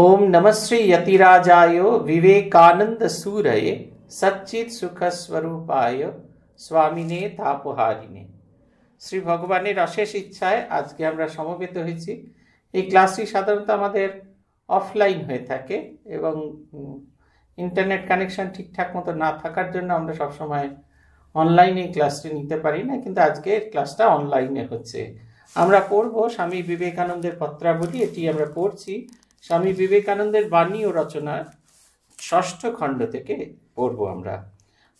ओम नमश्री यतिराजायो विवेकानंद सूरये सच्चित सुख স্বামী স্বামিনে তাপহারিণে শ্রী ভগবানের অশেষ ইচ্ছায় আজকে আমরা সমবেত হয়েছি এই ক্লাসটি সাধারণত আমাদের অফলাইন হয়ে থাকে এবং ইন্টারনেট কানেকশন ঠিকঠাক মতো না থাকার জন্য আমরা সবসময় অনলাইনে ক্লাসটি নিতে পারি না কিন্তু আজকে ক্লাসটা অনলাইনে হচ্ছে আমরা পড়ব স্বামী বিবেকানন্দের পত্রাবলী এটি আমরা পড়ছি স্বামী বিবেকানন্দের বাণী ও রচনার ষষ্ঠ খণ্ড থেকে পড়ব আমরা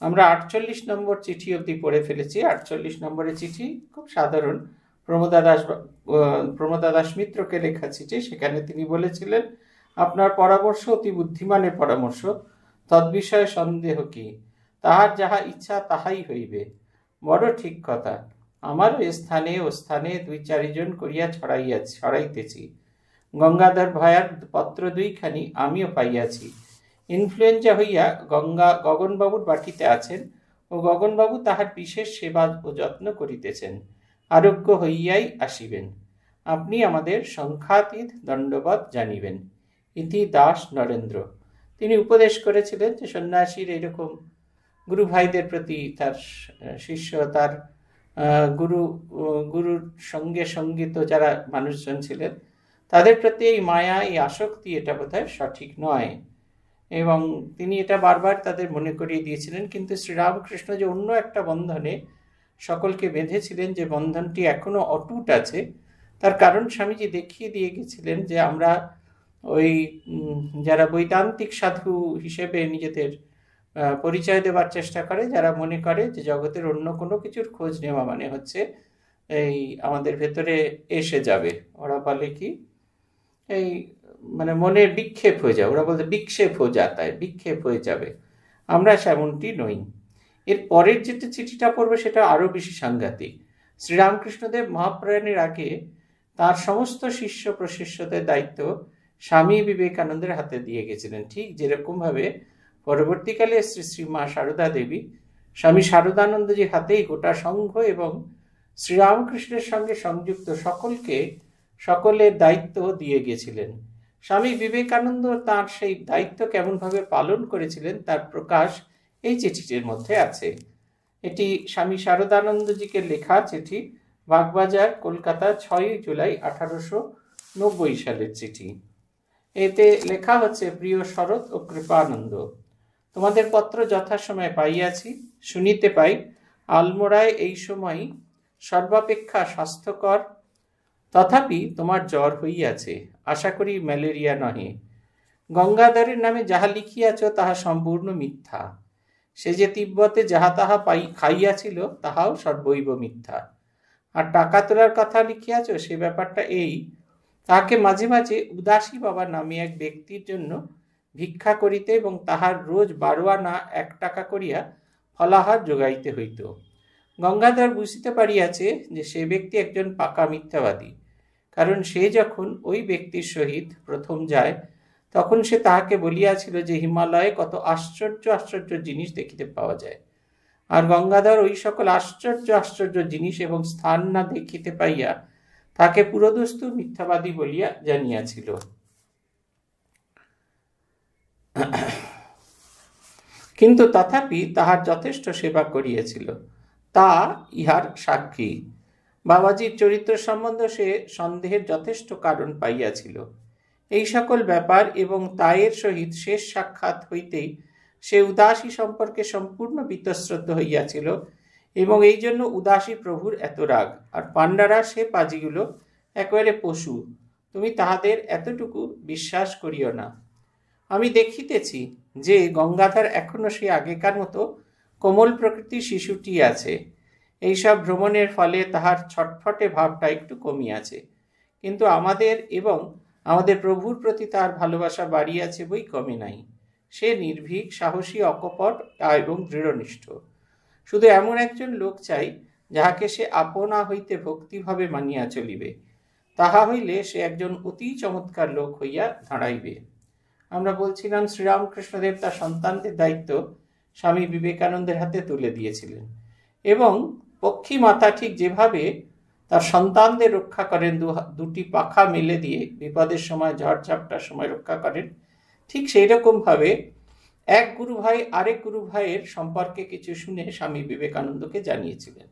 আমরা আটচল্লিশ নম্বর চিঠি অব্দি পড়ে ফেলেছি আটচল্লিশ নম্বরের চিঠি খুব সাধারণ প্রমোদা দাস প্রমোদা দাস মিত্রকে লেখা চিঠি সেখানে তিনি বলেছিলেন আপনার পরামর্শ অতি বুদ্ধিমানের পরামর্শ বিষয়ে সন্দেহ কি তাহার যাহা ইচ্ছা তাহাই হইবে বড় ঠিক কথা আমারও স্থানে ও স্থানে দুই চারিজন করিয়া ছড়াইয়া ছড়াইতেছি গঙ্গাধর ভায়ার পত্র দুইখানি আমিও পাইয়াছি ইনফ্লুয়েঞ্জা হইয়া গঙ্গা গগনবাবুর বাটিতে আছেন ও গগনবাবু তাহার বিশেষ সেবা ও যত্ন করিতেছেন আরোগ্য হইয়াই আসিবেন আপনি আমাদের সংখ্যাতীত দণ্ডবাদ জানিবেন ইতি দাস নরেন্দ্র তিনি উপদেশ করেছিলেন যে সন্ন্যাসীর এরকম গুরু ভাইদের প্রতি তার শিষ্য তার গুরু গুরুর সঙ্গে সঙ্গীত যারা মানুষজন ছিলেন তাদের প্রতি এই মায়া এই আসক্তি এটা বোধহয় সঠিক নয় এবং তিনি এটা বারবার তাদের মনে করিয়ে দিয়েছিলেন কিন্তু শ্রীরামকৃষ্ণ যে অন্য একটা বন্ধনে সকলকে বেঁধেছিলেন যে বন্ধনটি এখনও অটুট আছে তার কারণ স্বামীজি দেখিয়ে দিয়ে গেছিলেন যে আমরা ওই যারা বৈদান্তিক সাধু হিসেবে নিজেদের পরিচয় দেওয়ার চেষ্টা করে যারা মনে করে যে জগতের অন্য কোনো কিছুর খোঁজ নেওয়া মানে হচ্ছে এই আমাদের ভেতরে এসে যাবে ওরা বলে কি এই মানে মনে বিক্ষেপ হয়ে যায় ওরা বলতে বিক্ষেপ হয়ে যাতায় বিক্ষেপ হয়ে যাবে আমরা সেমনটি নই এর পরের যে চিঠিটা পড়বে সেটা আরও বেশি সাংঘাতিক শ্রীরামকৃষ্ণদেব মহাপ্রয়াণের আগে তার সমস্ত শিষ্য প্রশিষ্যদের দায়িত্ব স্বামী বিবেকানন্দের হাতে দিয়ে গেছিলেন ঠিক যেরকমভাবে পরবর্তীকালে শ্রী শ্রী মা সারদা দেবী স্বামী সারদানন্দজির হাতেই গোটা সংঘ এবং শ্রীরামকৃষ্ণের সঙ্গে সংযুক্ত সকলকে সকলের দায়িত্ব দিয়ে গেছিলেন স্বামী বিবেকানন্দ তার সেই দায়িত্ব কেমনভাবে পালন করেছিলেন তার প্রকাশ এই চিঠিটির মধ্যে আছে এটি স্বামী শারদানন্দজিকে লেখা চিঠি বাগবাজার কলকাতা ছয়ই জুলাই আঠারোশো নব্বই সালের চিঠি এতে লেখা হচ্ছে প্রিয় শরৎ ও কৃপানন্দ তোমাদের পত্র যথাসময়ে পাইয়াছি শুনিতে পাই আলমোড়ায় এই সময় সর্বাপেক্ষা স্বাস্থ্যকর তথাপি তোমার জ্বর হইয়াছে আশা করি ম্যালেরিয়া নহে গঙ্গাধরের নামে যাহা লিখিয়াছ তাহা সম্পূর্ণ মিথ্যা সে যে তিব্বতে যাহা তাহা পাই খাইয়াছিল তাহাও সর্বৈব মিথ্যা আর টাকা তোলার কথা লিখিয়াছ সে ব্যাপারটা এই তাহাকে মাঝে মাঝে উদাসী বাবা নামে এক ব্যক্তির জন্য ভিক্ষা করিতে এবং তাহার রোজ বারোয়ানা এক টাকা করিয়া ফলাহার যোগাইতে হইত গঙ্গাধর বুঝতে পারিয়াছে যে সে ব্যক্তি একজন পাকা মিথ্যাবাদী কারণ সে যখন ওই ব্যক্তির সহিত প্রথম যায় তখন সে তাহাকে বলিয়াছিল যে হিমালয়ে কত আশ্চর্য আশ্চর্য জিনিস দেখিতে পাওয়া যায় আর গঙ্গাধর ওই সকল আশ্চর্য আশ্চর্য জিনিস এবং স্থান না দেখিতে পাইয়া তাকে পুরোদস্তু মিথ্যাবাদী বলিয়া জানিয়াছিল কিন্তু তথাপি তাহার যথেষ্ট সেবা করিয়াছিল তা ইহার সাক্ষী বাবাজির চরিত্র সম্বন্ধে সে সন্দেহের যথেষ্ট কারণ পাইয়াছিল এই সকল ব্যাপার এবং তায়ের সহিত শেষ সাক্ষাৎ হইতেই সে উদাসী সম্পর্কে সম্পূর্ণ বিতশ্রদ্ধ হইয়াছিল এবং এই জন্য উদাসী প্রভুর এত রাগ আর পাণ্ডারা সে পাজিগুলো একেবারে পশু তুমি তাহাদের এতটুকু বিশ্বাস করিও না আমি দেখিতেছি যে গঙ্গাধর এখনও সে আগেকার মতো কোমল প্রকৃতি শিশুটি আছে এইসব ভ্রমণের ফলে তাহার ছটফটে ভাবটা একটু কমিয়াছে কিন্তু আমাদের এবং আমাদের প্রভুর প্রতি তার ভালোবাসা বাড়িয়াছে বই কমে নাই সে নির্ভীক সাহসী অকপট এবং দৃঢ়নিষ্ঠ শুধু এমন একজন লোক চাই যাহাকে সে আপনা হইতে ভক্তিভাবে মানিয়া চলিবে তাহা হইলে সে একজন অতি চমৎকার লোক হইয়া দাঁড়াইবে আমরা বলছিলাম শ্রীরামকৃষ্ণদেব তার সন্তানদের দায়িত্ব স্বামী বিবেকানন্দের হাতে তুলে দিয়েছিলেন এবং পক্ষী মাতা ঠিক যেভাবে তার সন্তানদের রক্ষা করেন দুটি পাখা মেলে দিয়ে বিপদের সময় ঝড় ঝাপটার সময় রক্ষা করেন ঠিক সেই রকমভাবে এক গুরু ভাই আরেক গুরু ভাইয়ের সম্পর্কে কিছু শুনে স্বামী বিবেকানন্দকে জানিয়েছিলেন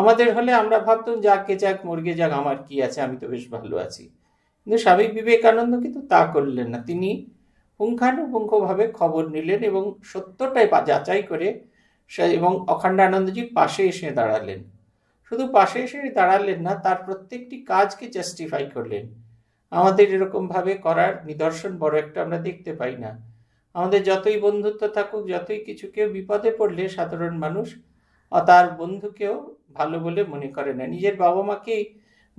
আমাদের হলে আমরা ভাবতাম যাকে যাক মর্গে যাক আমার কি আছে আমি তো বেশ ভালো আছি কিন্তু স্বামী বিবেকানন্দ কিন্তু তা করলেন না তিনি পুঙ্খানুপুঙ্খভাবে খবর নিলেন এবং সত্যটাই যাচাই করে এবং অখণ্ডানন্দজি পাশে এসে দাঁড়ালেন শুধু পাশে এসে দাঁড়ালেন না তার প্রত্যেকটি কাজকে জাস্টিফাই করলেন আমাদের এরকমভাবে করার নিদর্শন বড় একটা আমরা দেখতে পাই না আমাদের যতই বন্ধুত্ব থাকুক যতই কিছু কেউ বিপদে পড়লে সাধারণ মানুষ তার বন্ধুকেও ভালো বলে মনে করে না নিজের বাবা মাকেই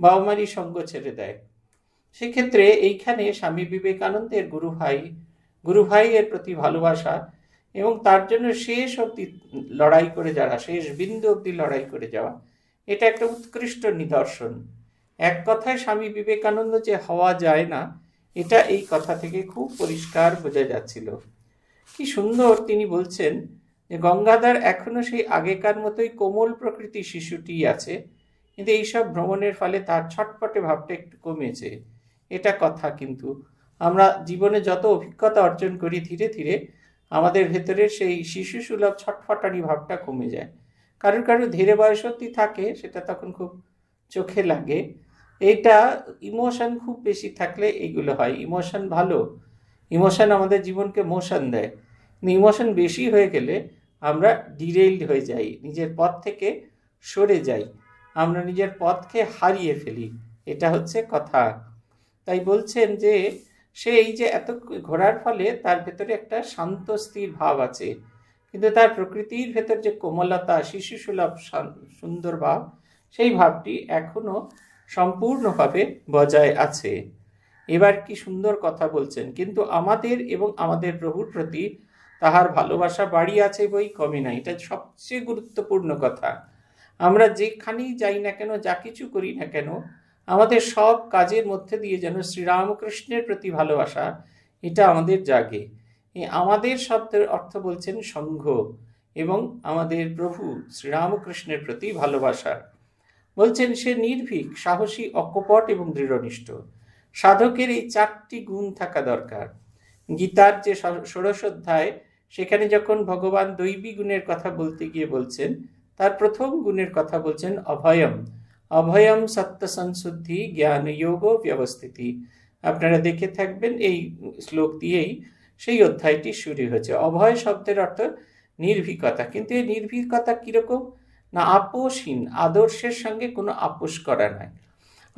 বাবা মারই সঙ্গ ছেড়ে দেয় সেক্ষেত্রে এইখানে স্বামী বিবেকানন্দের গুরু ভাই গুরু ভাইয়ের প্রতি ভালোবাসা এবং তার জন্য শেষ অব্দি লড়াই করে যাওয়া শেষ বিন্দু অব্দি লড়াই করে যাওয়া এটা একটা উৎকৃষ্ট নিদর্শন এক কথায় স্বামী বিবেকানন্দ যে হওয়া যায় না এটা এই কথা থেকে খুব পরিষ্কার বোঝা যাচ্ছিল কি সুন্দর তিনি বলছেন যে গঙ্গাধর এখনও সেই আগেকার মতোই কোমল প্রকৃতি শিশুটি আছে কিন্তু এইসব ভ্রমণের ফলে তার ছটপটে ভাবটা একটু কমেছে এটা কথা কিন্তু আমরা জীবনে যত অভিজ্ঞতা অর্জন করি ধীরে ধীরে আমাদের ভেতরের সেই শিশু সুলভ ছটফটানি ভাবটা কমে যায় কারণ কারোর ধীরে বয়স থাকে সেটা তখন খুব চোখে লাগে এটা ইমোশন খুব বেশি থাকলে এইগুলো হয় ইমোশন ভালো ইমোশন আমাদের জীবনকে মোশন দেয় ইমোশন বেশি হয়ে গেলে আমরা ডিরেইলড হয়ে যাই নিজের পথ থেকে সরে যাই আমরা নিজের পথকে হারিয়ে ফেলি এটা হচ্ছে কথা তাই বলছেন যে সে এই যে এত ঘোরার ফলে তার ভেতরে একটা শান্ত স্থির ভাব আছে কিন্তু তার প্রকৃতির ভেতর যে কোমলতা শিশু সুলভ সুন্দর ভাব সেই ভাবটি এখনও সম্পূর্ণভাবে বজায় আছে এবার কি সুন্দর কথা বলছেন কিন্তু আমাদের এবং আমাদের প্রভুর প্রতি তাহার ভালোবাসা বাড়ি আছে বই কমে না এটা সবচেয়ে গুরুত্বপূর্ণ কথা আমরা যেখানেই যাই না কেন যা কিছু করি না কেন আমাদের সব কাজের মধ্যে দিয়ে যেন শ্রীরামকৃষ্ণের প্রতি ভালোবাসা এটা আমাদের জাগে আমাদের শব্দের অর্থ বলছেন সংঘ এবং আমাদের প্রভু শ্রীরামকৃষ্ণের প্রতি ভালোবাসা বলছেন সে নির্ভীক সাহসী অকপট এবং দৃঢ়নিষ্ঠ সাধকের এই চারটি গুণ থাকা দরকার গীতার যে ষোড়শ অধ্যায় সেখানে যখন ভগবান দৈবী গুণের কথা বলতে গিয়ে বলছেন তার প্রথম গুণের কথা বলছেন অভয়ম অভয়ম সত্য সংশুদ্ধি জ্ঞান যোগ ব্যবস্থিতি আপনারা দেখে থাকবেন এই শ্লোক দিয়েই সেই অধ্যায়টি শুরু হয়েছে অভয় শব্দের অর্থ নির্ভীকতা কিন্তু এই নির্ভীকতা কীরকম না আপোষহীন আদর্শের সঙ্গে কোনো আপোষ করা নয়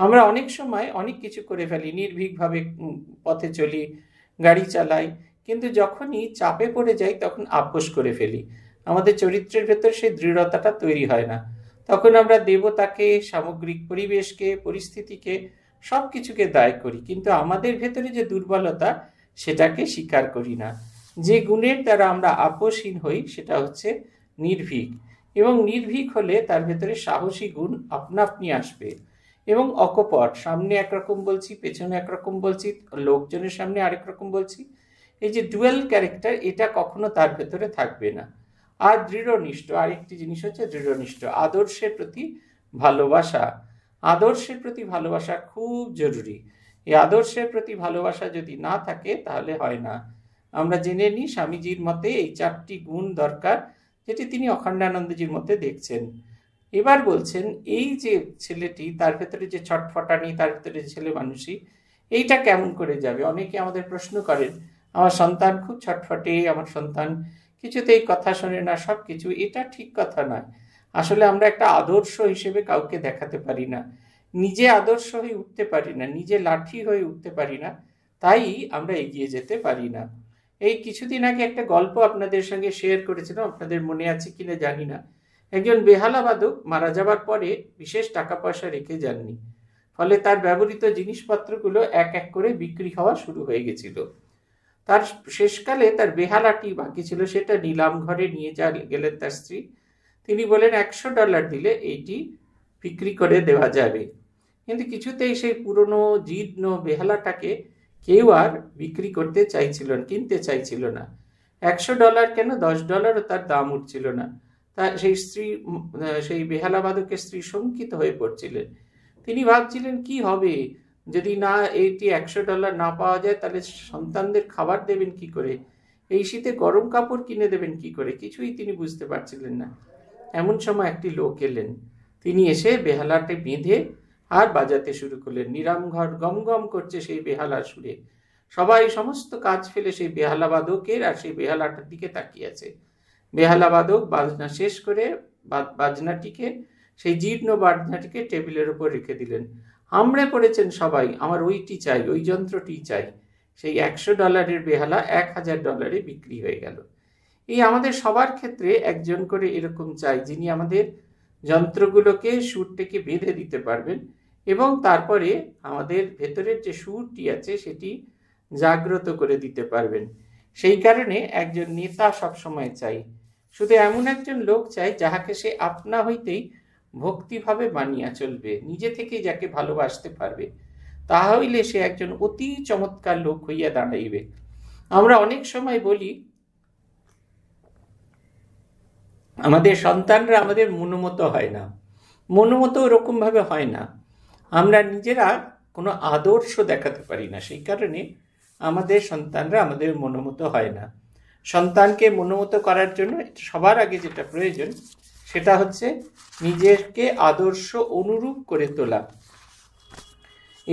আমরা অনেক সময় অনেক কিছু করে ফেলি নির্ভীকভাবে পথে চলি গাড়ি চালাই কিন্তু যখনই চাপে পড়ে যাই তখন আপোষ করে ফেলি আমাদের চরিত্রের ভেতর সেই দৃঢ়তাটা তৈরি হয় না তখন আমরা দেবতাকে সামগ্রিক পরিবেশকে পরিস্থিতিকে সব কিছুকে দায় করি কিন্তু আমাদের ভেতরে যে দুর্বলতা সেটাকে স্বীকার করি না যে গুণের দ্বারা আমরা আপোষহীন হই সেটা হচ্ছে নির্ভীক এবং নির্ভীক হলে তার ভেতরে সাহসী গুণ আপনা আপনি আসবে এবং অকপট সামনে একরকম বলছি পেছনে একরকম বলছি লোকজনের সামনে আরেক রকম বলছি এই যে ডুয়েল ক্যারেক্টার এটা কখনো তার ভেতরে থাকবে না আর দৃঢ়নিষ্ঠ আরেকটি জিনিস হচ্ছে দৃঢ়নিষ্ঠ আদর্শের প্রতি ভালোবাসা আদর্শের প্রতি ভালোবাসা খুব জরুরি এই আদর্শের প্রতি ভালোবাসা যদি না থাকে তাহলে হয় না আমরা জেনে নিই স্বামীজির মতে এই চারটি গুণ দরকার যেটি তিনি অখণ্ডানন্দজির মধ্যে দেখছেন এবার বলছেন এই যে ছেলেটি তার ভেতরে যে ছটফটানি তার ভেতরে যে ছেলে মানুষই এইটা কেমন করে যাবে অনেকে আমাদের প্রশ্ন করেন আমার সন্তান খুব ছটফটে আমার সন্তান কিছুতেই কথা শোনে না সব কিছু এটা ঠিক কথা নয় আসলে আমরা একটা আদর্শ হিসেবে কাউকে দেখাতে পারি না নিজে আদর্শ হয়ে উঠতে পারি না নিজে লাঠি হয়ে উঠতে পারি না তাই আমরা এগিয়ে যেতে পারি না এই কিছুদিন আগে একটা গল্প আপনাদের সঙ্গে শেয়ার করেছিলাম আপনাদের মনে আছে কিনা জানি না একজন বেহালা বাদক মারা যাবার পরে বিশেষ টাকা পয়সা রেখে যাননি ফলে তার ব্যবহৃত জিনিসপত্রগুলো এক এক করে বিক্রি হওয়া শুরু হয়ে গেছিল তার শেষকালে তার বেহালাটি বাকি ছিল সেটা নিলাম ঘরে নিয়ে যা গেলেন তার স্ত্রী তিনি বলেন একশো ডলার দিলে এইটি বিক্রি করে দেওয়া যাবে কিন্তু কিছুতেই সেই পুরনো জীর্ণ বেহালাটাকে কেউ আর বিক্রি করতে চাইছিল কিনতে চাইছিল না একশো ডলার কেন দশ ডলারও তার দাম উঠছিল না তা সেই স্ত্রী সেই বেহালাবাদকের স্ত্রী শঙ্কিত হয়ে পড়ছিলেন তিনি ভাবছিলেন কি হবে যদি না এইটি একশো ডলার না পাওয়া যায় তাহলে সন্তানদের খাবার দেবেন কি করে এই শীতে গরম কাপড় কিনে দেবেন কি করে কিছুই তিনি বুঝতে পারছিলেন না এমন সময় একটি লোক এলেন তিনি এসে বেহালাটে বেঁধে আর বাজাতে শুরু করলেন নিরামঘর গম গম করছে সেই বেহালার সুরে সবাই সমস্ত কাজ ফেলে সেই বেহালাবাদকের আর সেই বেহালাটার দিকে তাকিয়ে আছে বেহালাবাদক বাজনা শেষ করে বাজনাটিকে সেই জীর্ণ বাজনাটিকে টেবিলের উপর রেখে দিলেন হামড়ে পড়েছেন সবাই আমার ওইটি চাই ওই যন্ত্রটি চাই সেই একশো ডলারের বেহালা এক হাজার ডলারে বিক্রি হয়ে গেল এই আমাদের সবার ক্ষেত্রে একজন করে এরকম চাই যিনি আমাদের যন্ত্রগুলোকে সুরটিকে বেঁধে দিতে পারবেন এবং তারপরে আমাদের ভেতরের যে সুরটি আছে সেটি জাগ্রত করে দিতে পারবেন সেই কারণে একজন নেতা সবসময় চাই শুধু এমন একজন লোক চাই যাহাকে সে আপনা হইতেই ভক্তিভাবে মানিয়া চলবে নিজে থেকে যাকে ভালোবাসতে পারবে তাহা হইলে সে একজন অতি চমৎকার লোক হইয়া দাঁড়াইবে আমরা অনেক সময় বলি আমাদের সন্তানরা আমাদের মনোমত হয় না মনোমত ওরকমভাবে হয় না আমরা নিজেরা কোনো আদর্শ দেখাতে পারি না সেই কারণে আমাদের সন্তানরা আমাদের মনোমত হয় না সন্তানকে মনোমত করার জন্য সবার আগে যেটা প্রয়োজন সেটা হচ্ছে নিজেকে আদর্শ অনুরূপ করে তোলা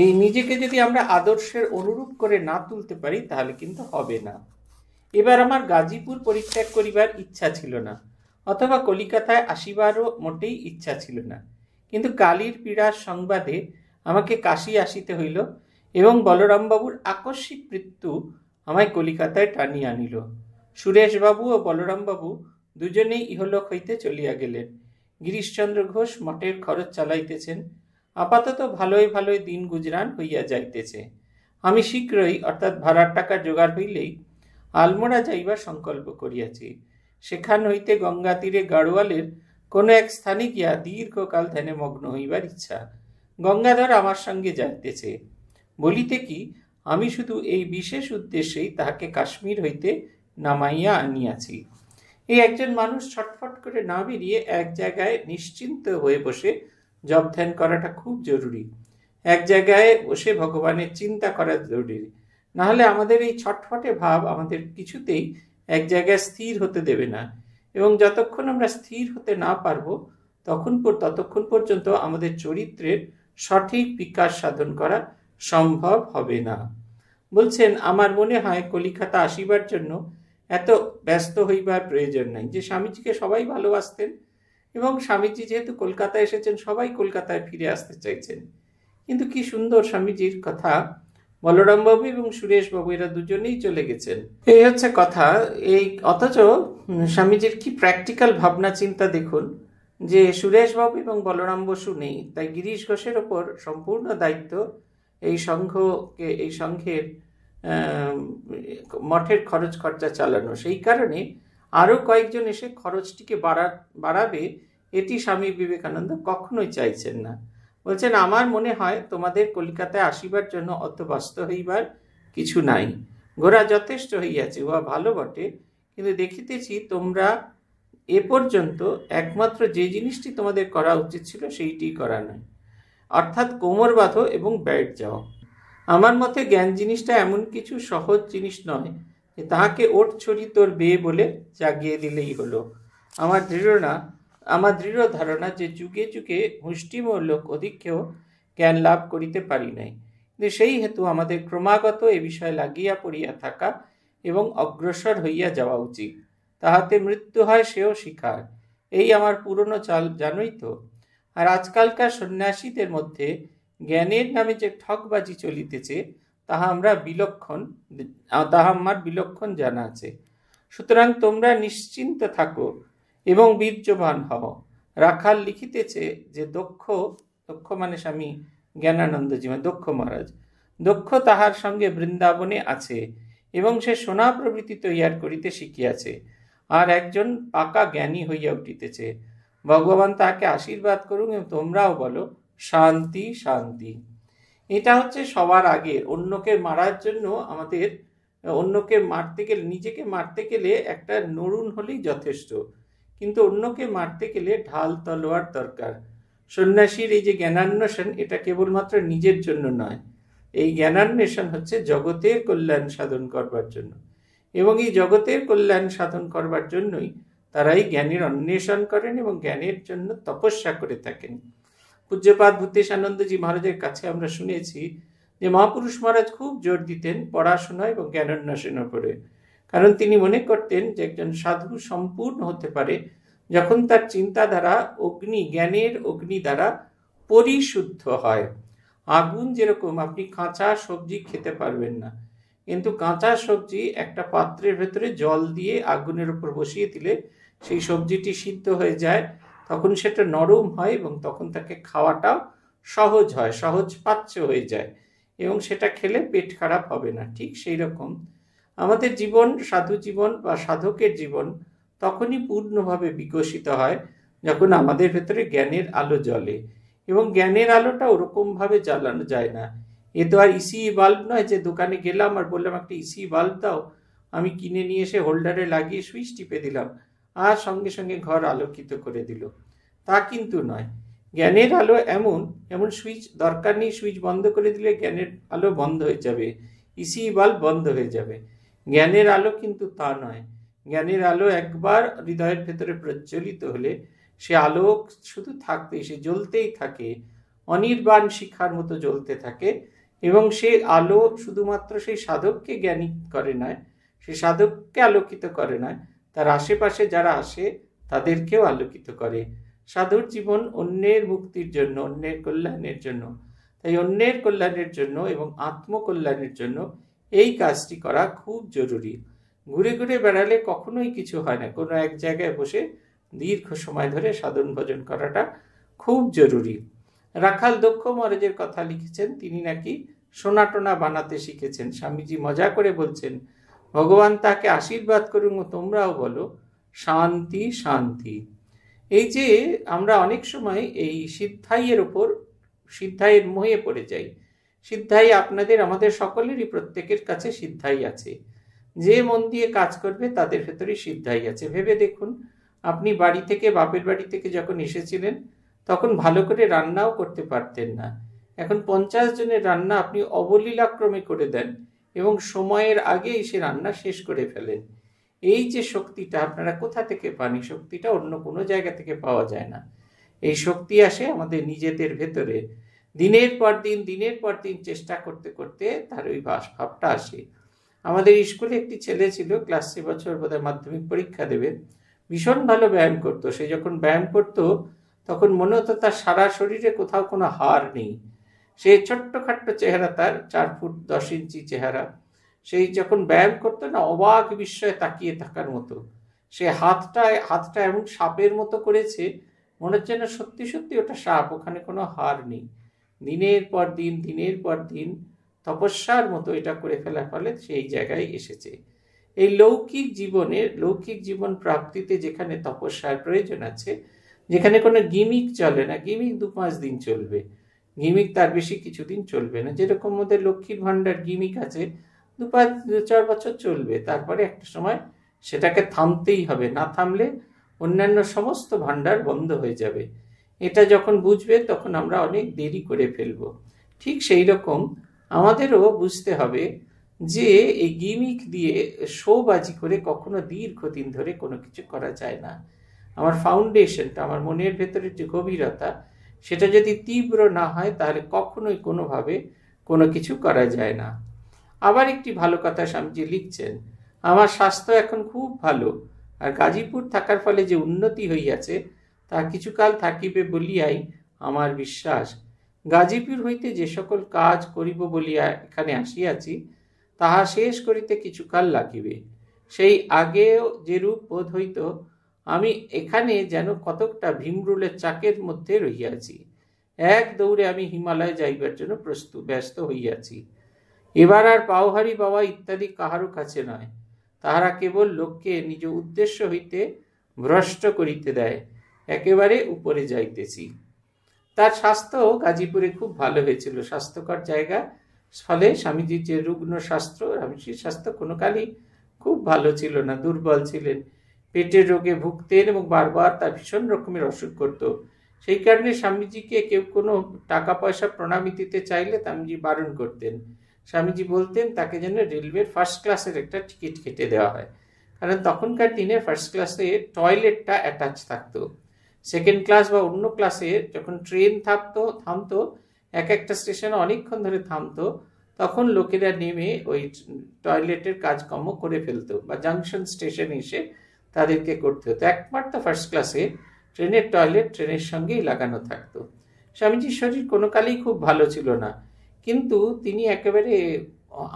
এই নিজেকে যদি আমরা আদর্শের অনুরূপ করে না তুলতে পারি তাহলে কিন্তু হবে না এবার আমার গাজীপুর পরিত্যাগ করিবার ইচ্ছা ছিল না অথবা কলিকাতায় আসিবারও মোটেই ইচ্ছা ছিল না কিন্তু কালীর পীড়ার সংবাদে আমাকে কাশি আসিতে হইল এবং বলরামবাবুর আকস্মিক মৃত্যু আমায় কলিকাতায় টানিয়ে আনিল সুরেশবাবু ও বলরামবাবু দুজনেই ইহলোক হইতে চলিয়া গেলেন গিরিশচন্দ্র ঘোষ মঠের খরচ চালাইতেছেন আপাতত ভালোই ভালোই দিন গুজরান হইয়া যাইতেছে আমি শীঘ্রই অর্থাৎ ভাড়ার টাকা জোগাড় হইলেই আলমোড়া যাইবার সংকল্প করিয়াছি সেখান হইতে গঙ্গা তীরে গাড়োয়ালের কোনো এক স্থানে গিয়া দীর্ঘকাল ধ্যানে মগ্ন হইবার ইচ্ছা গঙ্গাধর আমার সঙ্গে যাইতেছে বলিতে কি আমি শুধু এই বিশেষ উদ্দেশ্যেই তাহাকে কাশ্মীর হইতে নামাইয়া আনিয়াছি এই একজন মানুষ ছটফট করে না বেরিয়ে এক জায়গায় নিশ্চিন্ত হয়ে বসে জপ ধ্যান করাটা খুব জরুরি এক জায়গায় বসে ভগবানের চিন্তা করা জরুরি নাহলে আমাদের এই ছটফটে ভাব আমাদের কিছুতেই এক জায়গায় স্থির হতে দেবে না এবং যতক্ষণ আমরা স্থির হতে না পারবো তখন ততক্ষণ পর্যন্ত আমাদের চরিত্রের সঠিক বিকাশ সাধন করা সম্ভব হবে না বলছেন আমার মনে হয় কলিকাতা আসিবার জন্য এত ব্যস্ত হইবার প্রয়োজন নাই যে স্বামীজিকে সবাই ভালোবাসতেন এবং স্বামীজি যেহেতু কলকাতায় এসেছেন সবাই কলকাতায় ফিরে আসতে চাইছেন কিন্তু কি সুন্দর স্বামীজির কথা বলরামবাবু এবং সুরেশবাবু এরা দুজনেই চলে গেছেন এই হচ্ছে কথা এই অথচ স্বামীজির কি প্র্যাকটিক্যাল ভাবনা চিন্তা দেখুন যে সুরেশবাবু এবং বলরাম বসু নেই তাই গিরিশ ঘোষের ওপর সম্পূর্ণ দায়িত্ব এই সংঘকে এই সংঘের মঠের খরচ খরচা চালানো সেই কারণে আরও কয়েকজন এসে খরচটিকে বাড়া বাড়াবে এটি স্বামী বিবেকানন্দ কখনোই চাইছেন না বলছেন আমার মনে হয় তোমাদের কলিকাতায় আসিবার জন্য অত ব্যস্ত হইবার কিছু নাই গোরা যথেষ্ট হইয়াছে উহা ভালো বটে কিন্তু দেখিতেছি তোমরা এ পর্যন্ত একমাত্র যে জিনিসটি তোমাদের করা উচিত ছিল সেইটি করা নয় অর্থাৎ কোমর বাঁধো এবং ব্যাট যাওয়া আমার মতে জ্ঞান জিনিসটা এমন কিছু সহজ জিনিস নয় যে তাহাকে ওট ছড়ি তোর বেয়ে বলে জাগিয়ে দিলেই হলো আমার দৃঢ়না আমার দৃঢ় ধারণা যে যুগে যুগে মুষ্টিময় লোক অধিককেও জ্ঞান লাভ করিতে পারি নাই কিন্তু সেই হেতু আমাদের ক্রমাগত এ বিষয়ে লাগিয়া পড়িয়া থাকা এবং অগ্রসর হইয়া যাওয়া উচিত তাহাতে মৃত্যু হয় সেও শিকার এই আমার পুরনো চাল জানোই তো আর আজকালকার সন্ন্যাসীদের মধ্যে জ্ঞানের নামে যে ঠকবাজি চলিতেছে তাহা আমরা বিলক্ষণ তাহা আমার বিলক্ষণ জানা আছে সুতরাং তোমরা নিশ্চিন্ত থাকো এবং বীর্যবান হও রাখাল লিখিতেছে যে দক্ষ দক্ষ মানে স্বামী জ্ঞানানন্দ মানে দক্ষ মহারাজ দক্ষ তাহার সঙ্গে বৃন্দাবনে আছে এবং সে সোনা প্রভৃতি তৈয়ার করিতে শিখিয়াছে আর একজন পাকা জ্ঞানী হইয়া উঠিতেছে ভগবান তাহাকে আশীর্বাদ করুন এবং তোমরাও বলো শান্তি শান্তি এটা হচ্ছে সবার আগে অন্যকে মারার জন্য আমাদের অন্যকে মারতে গেলে নিজেকে মারতে গেলে একটা নরুন হলেই যথেষ্ট কিন্তু অন্যকে মারতে গেলে ঢাল তলোয়ার দরকার সন্ন্যাসীর এই যে জ্ঞানান্বেষণ এটা কেবলমাত্র নিজের জন্য নয় এই জ্ঞানান্বেষণ হচ্ছে জগতের কল্যাণ সাধন করবার জন্য এবং এই জগতের কল্যাণ সাধন করবার জন্যই তারা এই জ্ঞানের অন্বেষণ করেন এবং জ্ঞানের জন্য তপস্যা করে থাকেন পূজ্যপাত ভূতেশানন্দজি মহারাজের কাছে আমরা শুনেছি যে মহাপুরুষ মহারাজ খুব জোর দিতেন পড়াশোনা এবং জ্ঞানোন্বেষণ উপরে কারণ তিনি মনে করতেন যে একজন সাধু সম্পূর্ণ হতে পারে যখন তার চিন্তাধারা অগ্নি জ্ঞানের অগ্নি দ্বারা পরিশুদ্ধ হয় আগুন যেরকম আপনি কাঁচা সবজি খেতে পারবেন না কিন্তু কাঁচা সবজি একটা পাত্রের ভেতরে জল দিয়ে আগুনের উপর বসিয়ে দিলে সেই সবজিটি সিদ্ধ হয়ে যায় তখন সেটা নরম হয় এবং তখন তাকে খাওয়াটাও সহজ হয় সহজ পাচ্য হয়ে যায় এবং সেটা খেলে পেট খারাপ হবে না ঠিক সেই রকম আমাদের জীবন সাধু জীবন বা সাধকের জীবন তখনই পূর্ণভাবে বিকশিত হয় যখন আমাদের ভেতরে জ্ঞানের আলো জ্বলে এবং জ্ঞানের আলোটা ওরকমভাবে জ্বালানো যায় না এ তো আর ইসি বাল্ব নয় যে দোকানে গেলাম আর বললাম একটা ইসি বাল্ব দাও আমি কিনে নিয়ে এসে হোল্ডারে লাগিয়ে সুইচ টিপে দিলাম আর সঙ্গে সঙ্গে ঘর আলোকিত করে দিল তা কিন্তু নয় জ্ঞানের আলো এমন এমন সুইচ দরকার নেই সুইচ বন্ধ করে দিলে জ্ঞানের আলো বন্ধ হয়ে যাবে ইসি বাল্ব বন্ধ হয়ে যাবে জ্ঞানের আলো কিন্তু তা নয় জ্ঞানের আলো একবার হৃদয়ের ভেতরে প্রজ্বলিত হলে সে আলোক শুধু থাকতে সে জ্বলতেই থাকে অনির্বাণ শিখার মতো জ্বলতে থাকে এবং সে আলো শুধুমাত্র সেই সাধককে জ্ঞানী করে নয় সে সাধককে আলোকিত করে নয় তার আশেপাশে যারা আসে তাদেরকেও আলোকিত করে সাধুর জীবন অন্যের মুক্তির জন্য অন্যের কল্যাণের জন্য তাই অন্যের কল্যাণের জন্য এবং আত্মকল্যাণের জন্য এই কাজটি করা খুব জরুরি ঘুরে ঘুরে বেড়ালে কখনোই কিছু হয় না কোনো এক জায়গায় বসে দীর্ঘ সময় ধরে সাধন ভজন করাটা খুব জরুরি রাখাল দক্ষ মহারাজের কথা লিখেছেন তিনি নাকি সোনা টোনা বানাতে শিখেছেন স্বামীজি মজা করে বলছেন ভগবান তাকে আশীর্বাদ করুন তোমরাও বলো শান্তি শান্তি এই যে আমরা অনেক সময় এই সিদ্ধাইয়ের ওপর সিদ্ধাইয়ের মোহে পড়ে যাই সিদ্ধাই আপনাদের আমাদের সকলেরই প্রত্যেকের কাছে সিদ্ধাই আছে যে মন দিয়ে কাজ করবে তাদের ভেতরে সিদ্ধাই আছে ভেবে দেখুন আপনি বাড়ি থেকে বাপের বাড়ি থেকে যখন এসেছিলেন তখন ভালো করে রান্নাও করতে পারতেন না এখন পঞ্চাশ জনের রান্না আপনি অবলীলাক্রমে করে দেন এবং সময়ের আগেই সে রান্না শেষ করে ফেলেন এই যে শক্তিটা আপনারা কোথা থেকে পান এই শক্তিটা অন্য কোনো জায়গা থেকে পাওয়া যায় না এই শক্তি আসে আমাদের নিজেদের ভেতরে দিনের পর দিন দিনের পর দিন চেষ্টা করতে করতে তার ওই ভাবটা আসে আমাদের স্কুলে একটি ছেলে ছিল ক্লাস সে বছর বোধহয় মাধ্যমিক পরীক্ষা দেবে ভীষণ ভালো ব্যায়াম করতো সে যখন ব্যায়াম করতো তখন মনে হতো তার সারা শরীরে কোথাও কোনো হার নেই সে খাট্ট চেহারা তার চার ফুট দশ ইঞ্চি চেহারা সেই যখন ব্যায়াম করতো না অবাক বিস্ময়ে তাকিয়ে থাকার মতো সে হাতটা হাতটা এমন সাপের মতো করেছে মনে হচ্ছে না সত্যি সত্যি ওটা সাপ ওখানে কোনো হার নেই দিনের পর দিন দিনের পর দিন তপস্যার মতো এটা করে ফেলার ফলে সেই জায়গায় এসেছে এই লৌকিক জীবনের লৌকিক জীবন প্রাপ্তিতে যেখানে তপস্যার প্রয়োজন আছে যেখানে কোনো গিমিক চলে না গিমিক দু পাঁচ দিন চলবে গিমিক তার বেশি কিছুদিন চলবে না যেরকম ওদের লক্ষ্মীর ভাণ্ডার গিমিক আছে দু পাঁচ দু চার বছর চলবে তারপরে একটা সময় সেটাকে থামতেই হবে না থামলে অন্যান্য সমস্ত ভাণ্ডার বন্ধ হয়ে যাবে এটা যখন বুঝবে তখন আমরা অনেক দেরি করে ফেলব ঠিক সেই রকম আমাদেরও বুঝতে হবে যে এই গিমিক দিয়ে শোবাজি করে কখনো দীর্ঘদিন ধরে কোনো কিছু করা যায় না আমার ফাউন্ডেশনটা আমার মনের ভেতরের যে গভীরতা সেটা যদি তীব্র না হয় তাহলে কখনোই কোনোভাবে কোনো কিছু করা যায় না আবার একটি ভালো কথা স্বামীজি লিখছেন আমার স্বাস্থ্য এখন খুব ভালো আর গাজীপুর থাকার ফলে যে উন্নতি হইয়াছে তা কিছুকাল থাকিবে বলিয়াই আমার বিশ্বাস গাজীপুর হইতে যে সকল কাজ করিব বলিয়া এখানে আসিয়াছি তাহা শেষ করিতে কিছুকাল লাগিবে সেই আগেও যেরূপ বোধ হইত আমি এখানে যেন কতকটা ভীমরুলের চাকের মধ্যে রহিয়াছি এক দৌড়ে আমি হিমালয় যাইবার জন্য প্রস্তুত ব্যস্ত হইয়াছি এবার আর পাওহারি বাবা ইত্যাদি কাহারও কাছে নয় তাহারা কেবল লোককে নিজ উদ্দেশ্য হইতে ভ্রষ্ট করিতে দেয় একেবারে উপরে যাইতেছি তার স্বাস্থ্য গাজীপুরে খুব ভালো হয়েছিল স্বাস্থ্যকর জায়গা ফলে স্বামীজির যে রুগ্ন স্বাস্থ্য স্বামীজির স্বাস্থ্য কোনো কালই খুব ভালো ছিল না দুর্বল ছিলেন পেটের রোগে ভুগতেন এবং বারবার তার ভীষণ রকমের অসুখ করত সেই কারণে স্বামীজিকে কেউ কোনো টাকা পয়সা প্রণামী দিতে চাইলে স্বামীজি বারণ করতেন স্বামীজি বলতেন তাকে যেন রেলওয়ের ফার্স্ট ক্লাসের একটা টিকিট কেটে দেওয়া হয় কারণ তখনকার দিনে ফার্স্ট ক্লাসে টয়লেটটা অ্যাটাচ থাকতো সেকেন্ড ক্লাস বা অন্য ক্লাসে যখন ট্রেন থামতো থামতো এক একটা স্টেশনে অনেকক্ষণ ধরে থামতো তখন লোকেরা নেমে ওই টয়লেটের কাজকর্ম করে ফেলতো বা জাংশন স্টেশনে এসে তাদেরকে করতে হতো একমাত্র ফার্স্ট ক্লাসে ট্রেনের টয়লেট ট্রেনের সঙ্গেই লাগানো থাকতো স্বামীজির শরীর কোনো কালেই খুব ভালো ছিল না কিন্তু তিনি একেবারে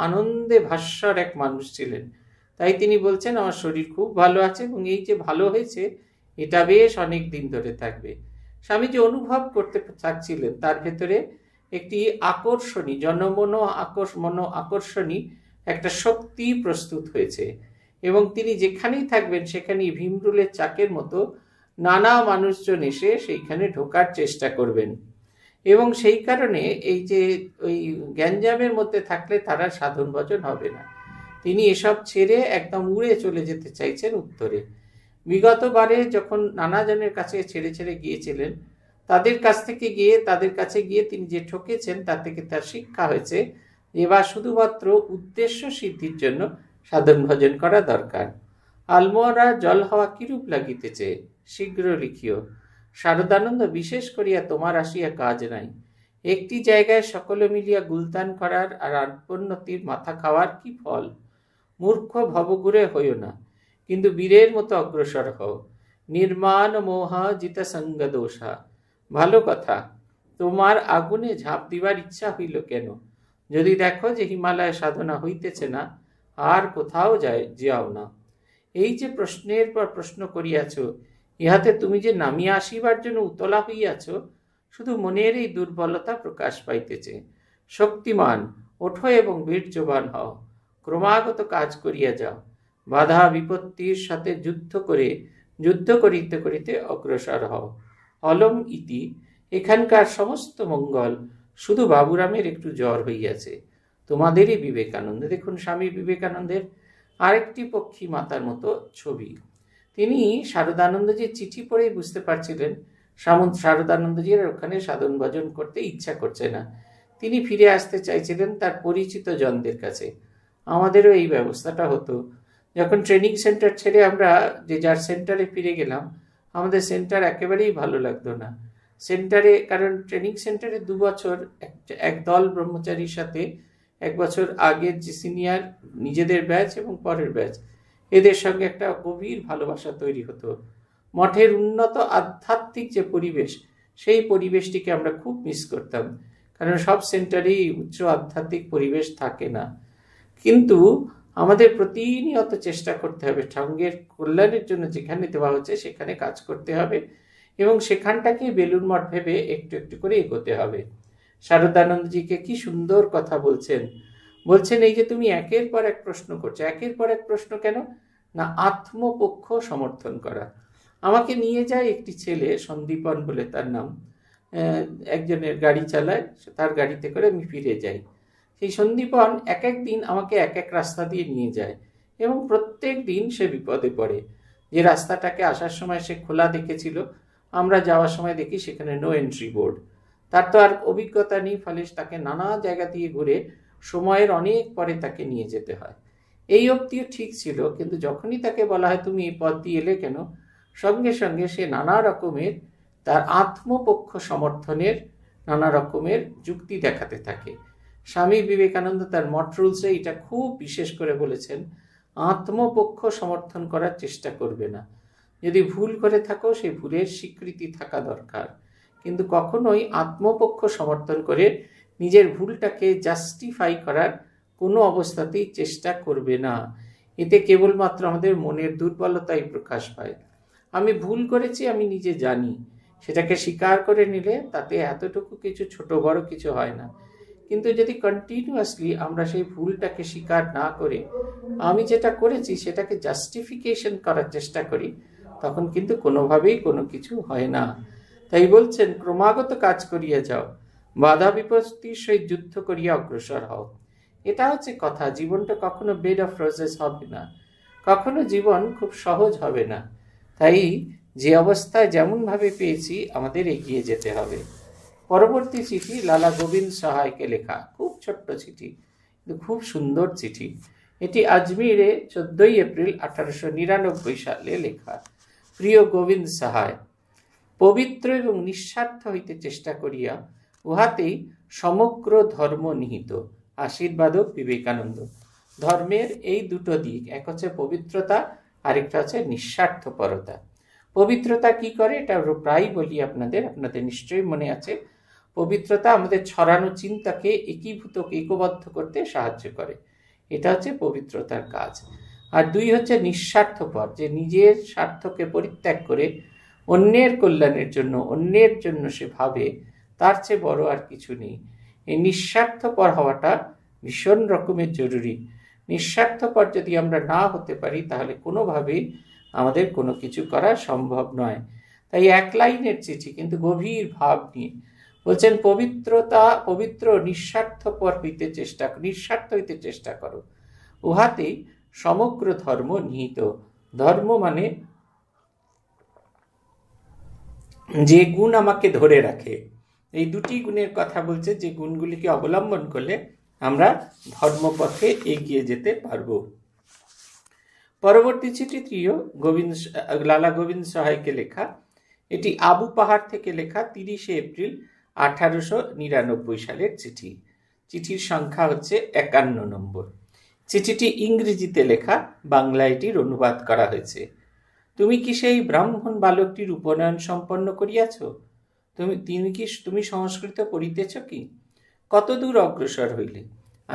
আনন্দে ভাস্বর এক মানুষ ছিলেন তাই তিনি বলছেন আমার শরীর খুব ভালো আছে এবং এই যে ভালো হয়েছে এটা বেশ অনেক দিন ধরে থাকবে স্বামীজি অনুভব করতে থাকছিলেন তার ভেতরে একটি আকর্ষণী জনমন আকর্ষ মন আকর্ষণী একটা শক্তি প্রস্তুত হয়েছে এবং তিনি যেখানেই থাকবেন সেখানেই ভীমরুলের চাকের মতো নানা মানুষজন এসে সেইখানে ঢোকার চেষ্টা করবেন এবং সেই কারণে এই যে ওই গ্যাঞ্জামের মধ্যে থাকলে তারা সাধন ভজন হবে না তিনি এসব ছেড়ে একদম উড়ে চলে যেতে চাইছেন উত্তরে বিগতবারে যখন নানাজনের কাছে ছেড়ে ছেড়ে গিয়েছিলেন তাদের কাছ থেকে গিয়ে তাদের কাছে গিয়ে তিনি যে ঠকেছেন তা থেকে তার শিক্ষা হয়েছে এবার শুধুমাত্র উদ্দেশ্য সিদ্ধির জন্য সাধন ভজন করা দরকার আলমোয়ারা জল হওয়া কিরূপ লাগিতেছে শীঘ্র লিখিও শারদানন্দ বিশেষ করিয়া তোমার আসিয়া কাজ নাই একটি জায়গায় সকলে মিলিয়া গুলতান করার আর আত্মোন্নতির মাথা খাওয়ার কি ফল মূর্খ ভবগুরে হইও না কিন্তু বীরের মতো অগ্রসর হও নির্মাণ মোহা জিতা দোষা ভালো কথা তোমার আগুনে ঝাঁপ দিবার ইচ্ছা হইল কেন যদি দেখো যে হিমালয় সাধনা হইতেছে না আর কোথাও যায় যাও না এই যে প্রশ্নের পর প্রশ্ন করিয়াছ ইহাতে তুমি যে নামিয়া আসিবার জন্য উতলা হইয়াছ শুধু মনের এই দুর্বলতা প্রকাশ পাইতেছে শক্তিমান ওঠো এবং বীর্যবান হও ক্রমাগত কাজ করিয়া যাও বাধা বিপত্তির সাথে যুদ্ধ করে যুদ্ধ করিতে করিতে অগ্রসর হও অলম ইতি এখানকার সমস্ত মঙ্গল শুধু বাবুরামের একটু জ্বর হইয়াছে তোমাদেরই বিবেকানন্দ দেখুন স্বামী বিবেকানন্দের আরেকটি পক্ষী মাতার মতো ছবি তিনি শারদানন্দজির চিঠি পড়েই বুঝতে পারছিলেন শারদানন্দজির ওখানে সাধন ভজন করতে ইচ্ছা করছে না তিনি ফিরে আসতে চাইছিলেন তার পরিচিত জনদের কাছে আমাদেরও এই ব্যবস্থাটা হতো যখন ট্রেনিং সেন্টার ছেড়ে আমরা যে যার সেন্টারে ফিরে গেলাম আমাদের সেন্টার একেবারেই ভালো লাগতো না সেন্টারে কারণ ট্রেনিং সেন্টারে দু বছর এক দল ব্রহ্মচারীর সাথে এক বছর আগের যে সিনিয়র নিজেদের ব্যাচ এবং পরের ব্যাচ এদের সঙ্গে একটা গভীর ভালোবাসা তৈরি হতো মঠের উন্নত আধ্যাত্মিক যে পরিবেশ সেই পরিবেশটিকে আমরা খুব মিস করতাম কারণ সব সেন্টারেই উচ্চ আধ্যাত্মিক পরিবেশ থাকে না কিন্তু আমাদের প্রতিনিয়ত চেষ্টা করতে হবে ঠাঙ্গের কল্যাণের জন্য যেখানে দেওয়া হচ্ছে সেখানে কাজ করতে হবে এবং সেখানটাকে বেলুন মঠ ভেবে একটু একটু করে এগোতে হবে শারদানন্দজিকে কি সুন্দর কথা বলছেন বলছেন এই যে তুমি একের পর এক প্রশ্ন করছো একের পর এক প্রশ্ন কেন না আত্মপক্ষ সমর্থন করা আমাকে নিয়ে যায় একটি ছেলে সন্দীপন বলে তার নাম একজনের গাড়ি চালায় তার গাড়িতে করে আমি ফিরে যাই সেই সন্দীপন এক এক দিন আমাকে এক এক রাস্তা দিয়ে নিয়ে যায় এবং প্রত্যেক দিন সে বিপদে পড়ে যে রাস্তাটাকে আসার সময় সে খোলা দেখেছিল আমরা যাওয়ার সময় দেখি সেখানে নো এন্ট্রি বোর্ড তার তো আর অভিজ্ঞতা নেই ফলে তাকে নানা জায়গা দিয়ে ঘুরে সময়ের অনেক পরে তাকে নিয়ে যেতে হয় এই অবধিও ঠিক ছিল কিন্তু যখনই তাকে বলা হয় তুমি এই পথ দিয়ে এলে কেন সঙ্গে সঙ্গে সে নানা রকমের তার আত্মপক্ষ সমর্থনের নানা রকমের যুক্তি দেখাতে থাকে স্বামী বিবেকানন্দ তার মট রুলসে এটা খুব বিশেষ করে বলেছেন আত্মপক্ষ সমর্থন করার চেষ্টা করবে না যদি ভুল করে থাকো সেই ভুলের স্বীকৃতি থাকা দরকার কিন্তু কখনোই আত্মপক্ষ সমর্থন করে নিজের ভুলটাকে জাস্টিফাই করার কোনো অবস্থাতেই চেষ্টা করবে না এতে কেবলমাত্র আমাদের মনের দুর্বলতাই প্রকাশ পায় আমি ভুল করেছি আমি নিজে জানি সেটাকে স্বীকার করে নিলে তাতে এতটুকু কিছু ছোট বড় কিছু হয় না কিন্তু যদি কন্টিনিউয়াসলি আমরা সেই ভুলটাকে স্বীকার না করে আমি যেটা করেছি সেটাকে জাস্টিফিকেশন করার চেষ্টা করি তখন কিন্তু কোনোভাবেই কোনো কিছু হয় না তাই বলছেন ক্রমাগত কাজ করিয়া যাও বাধা বিপত্তির সহিত যুদ্ধ করিয়া অগ্রসর হও এটা হচ্ছে কথা জীবনটা কখনো বেড অফ রোজেস হবে না কখনো জীবন খুব সহজ হবে না তাই যে অবস্থায় যেমনভাবে পেয়েছি আমাদের এগিয়ে যেতে হবে পরবর্তী চিঠি লালা গোবিন্দ সহায়কে লেখা খুব ছোট্ট চিঠি কিন্তু খুব সুন্দর চিঠি এটি আজমিরে চোদ্দই এপ্রিল আঠারোশো নিরানব্বই সালে লেখা প্রিয় গোবিন্দ সাহায় পবিত্র এবং নিঃস্বার্থ হইতে চেষ্টা করিয়া উহাতেই সমগ্র ধর্ম নিহিত আশীর্বাদক বিবেকানন্দ ধর্মের এই দুটো দিক এক হচ্ছে পবিত্রতা আরেকটা হচ্ছে নিঃস্বার্থপরতা পবিত্রতা কি করে এটা প্রায় বলি আপনাদের আপনাদের নিশ্চয়ই মনে আছে পবিত্রতা আমাদের ছড়ানো চিন্তাকে একীভূত একবদ্ধ করতে সাহায্য করে এটা হচ্ছে পবিত্রতার কাজ আর দুই হচ্ছে নিঃস্বার্থপর যে নিজের স্বার্থকে পরিত্যাগ করে অন্যের কল্যাণের জন্য অন্যের জন্য সে ভাবে তার চেয়ে বড় আর কিছু নেই এই নিঃস্বার্থপর হওয়াটা ভীষণ রকমের জরুরি নিঃস্বার্থপর যদি আমরা না হতে পারি তাহলে কোনোভাবেই আমাদের কোনো কিছু করা সম্ভব নয় তাই এক লাইনের চিঠি কিন্তু গভীর ভাব নিয়ে বলছেন পবিত্রতা পবিত্র নিঃস্বার্থপর হইতে চেষ্টা নিঃস্বার্থ হইতে চেষ্টা করো উহাতেই সমগ্র ধর্ম নিহিত ধর্ম মানে যে গুণ আমাকে ধরে রাখে এই দুটি গুণের কথা বলছে যে গুণগুলিকে অবলম্বন করলে আমরা ধর্মপথে এগিয়ে যেতে পারব পরবর্তী চিঠি তৃতীয় গোবিন্দ লালা গোবিন্দ সহায়কে লেখা এটি আবু পাহাড় থেকে লেখা তিরিশে এপ্রিল আঠারোশো নিরানব্বই সালের চিঠি চিঠির সংখ্যা হচ্ছে একান্ন নম্বর চিঠিটি ইংরেজিতে লেখা বাংলা এটির অনুবাদ করা হয়েছে তুমি কি সেই ব্রাহ্মণ বালকটির উপনয়ন সম্পন্ন করিয়াছ তুমি তিনি কি তুমি সংস্কৃত পড়িতেছ কি কতদূর অগ্রসর হইলে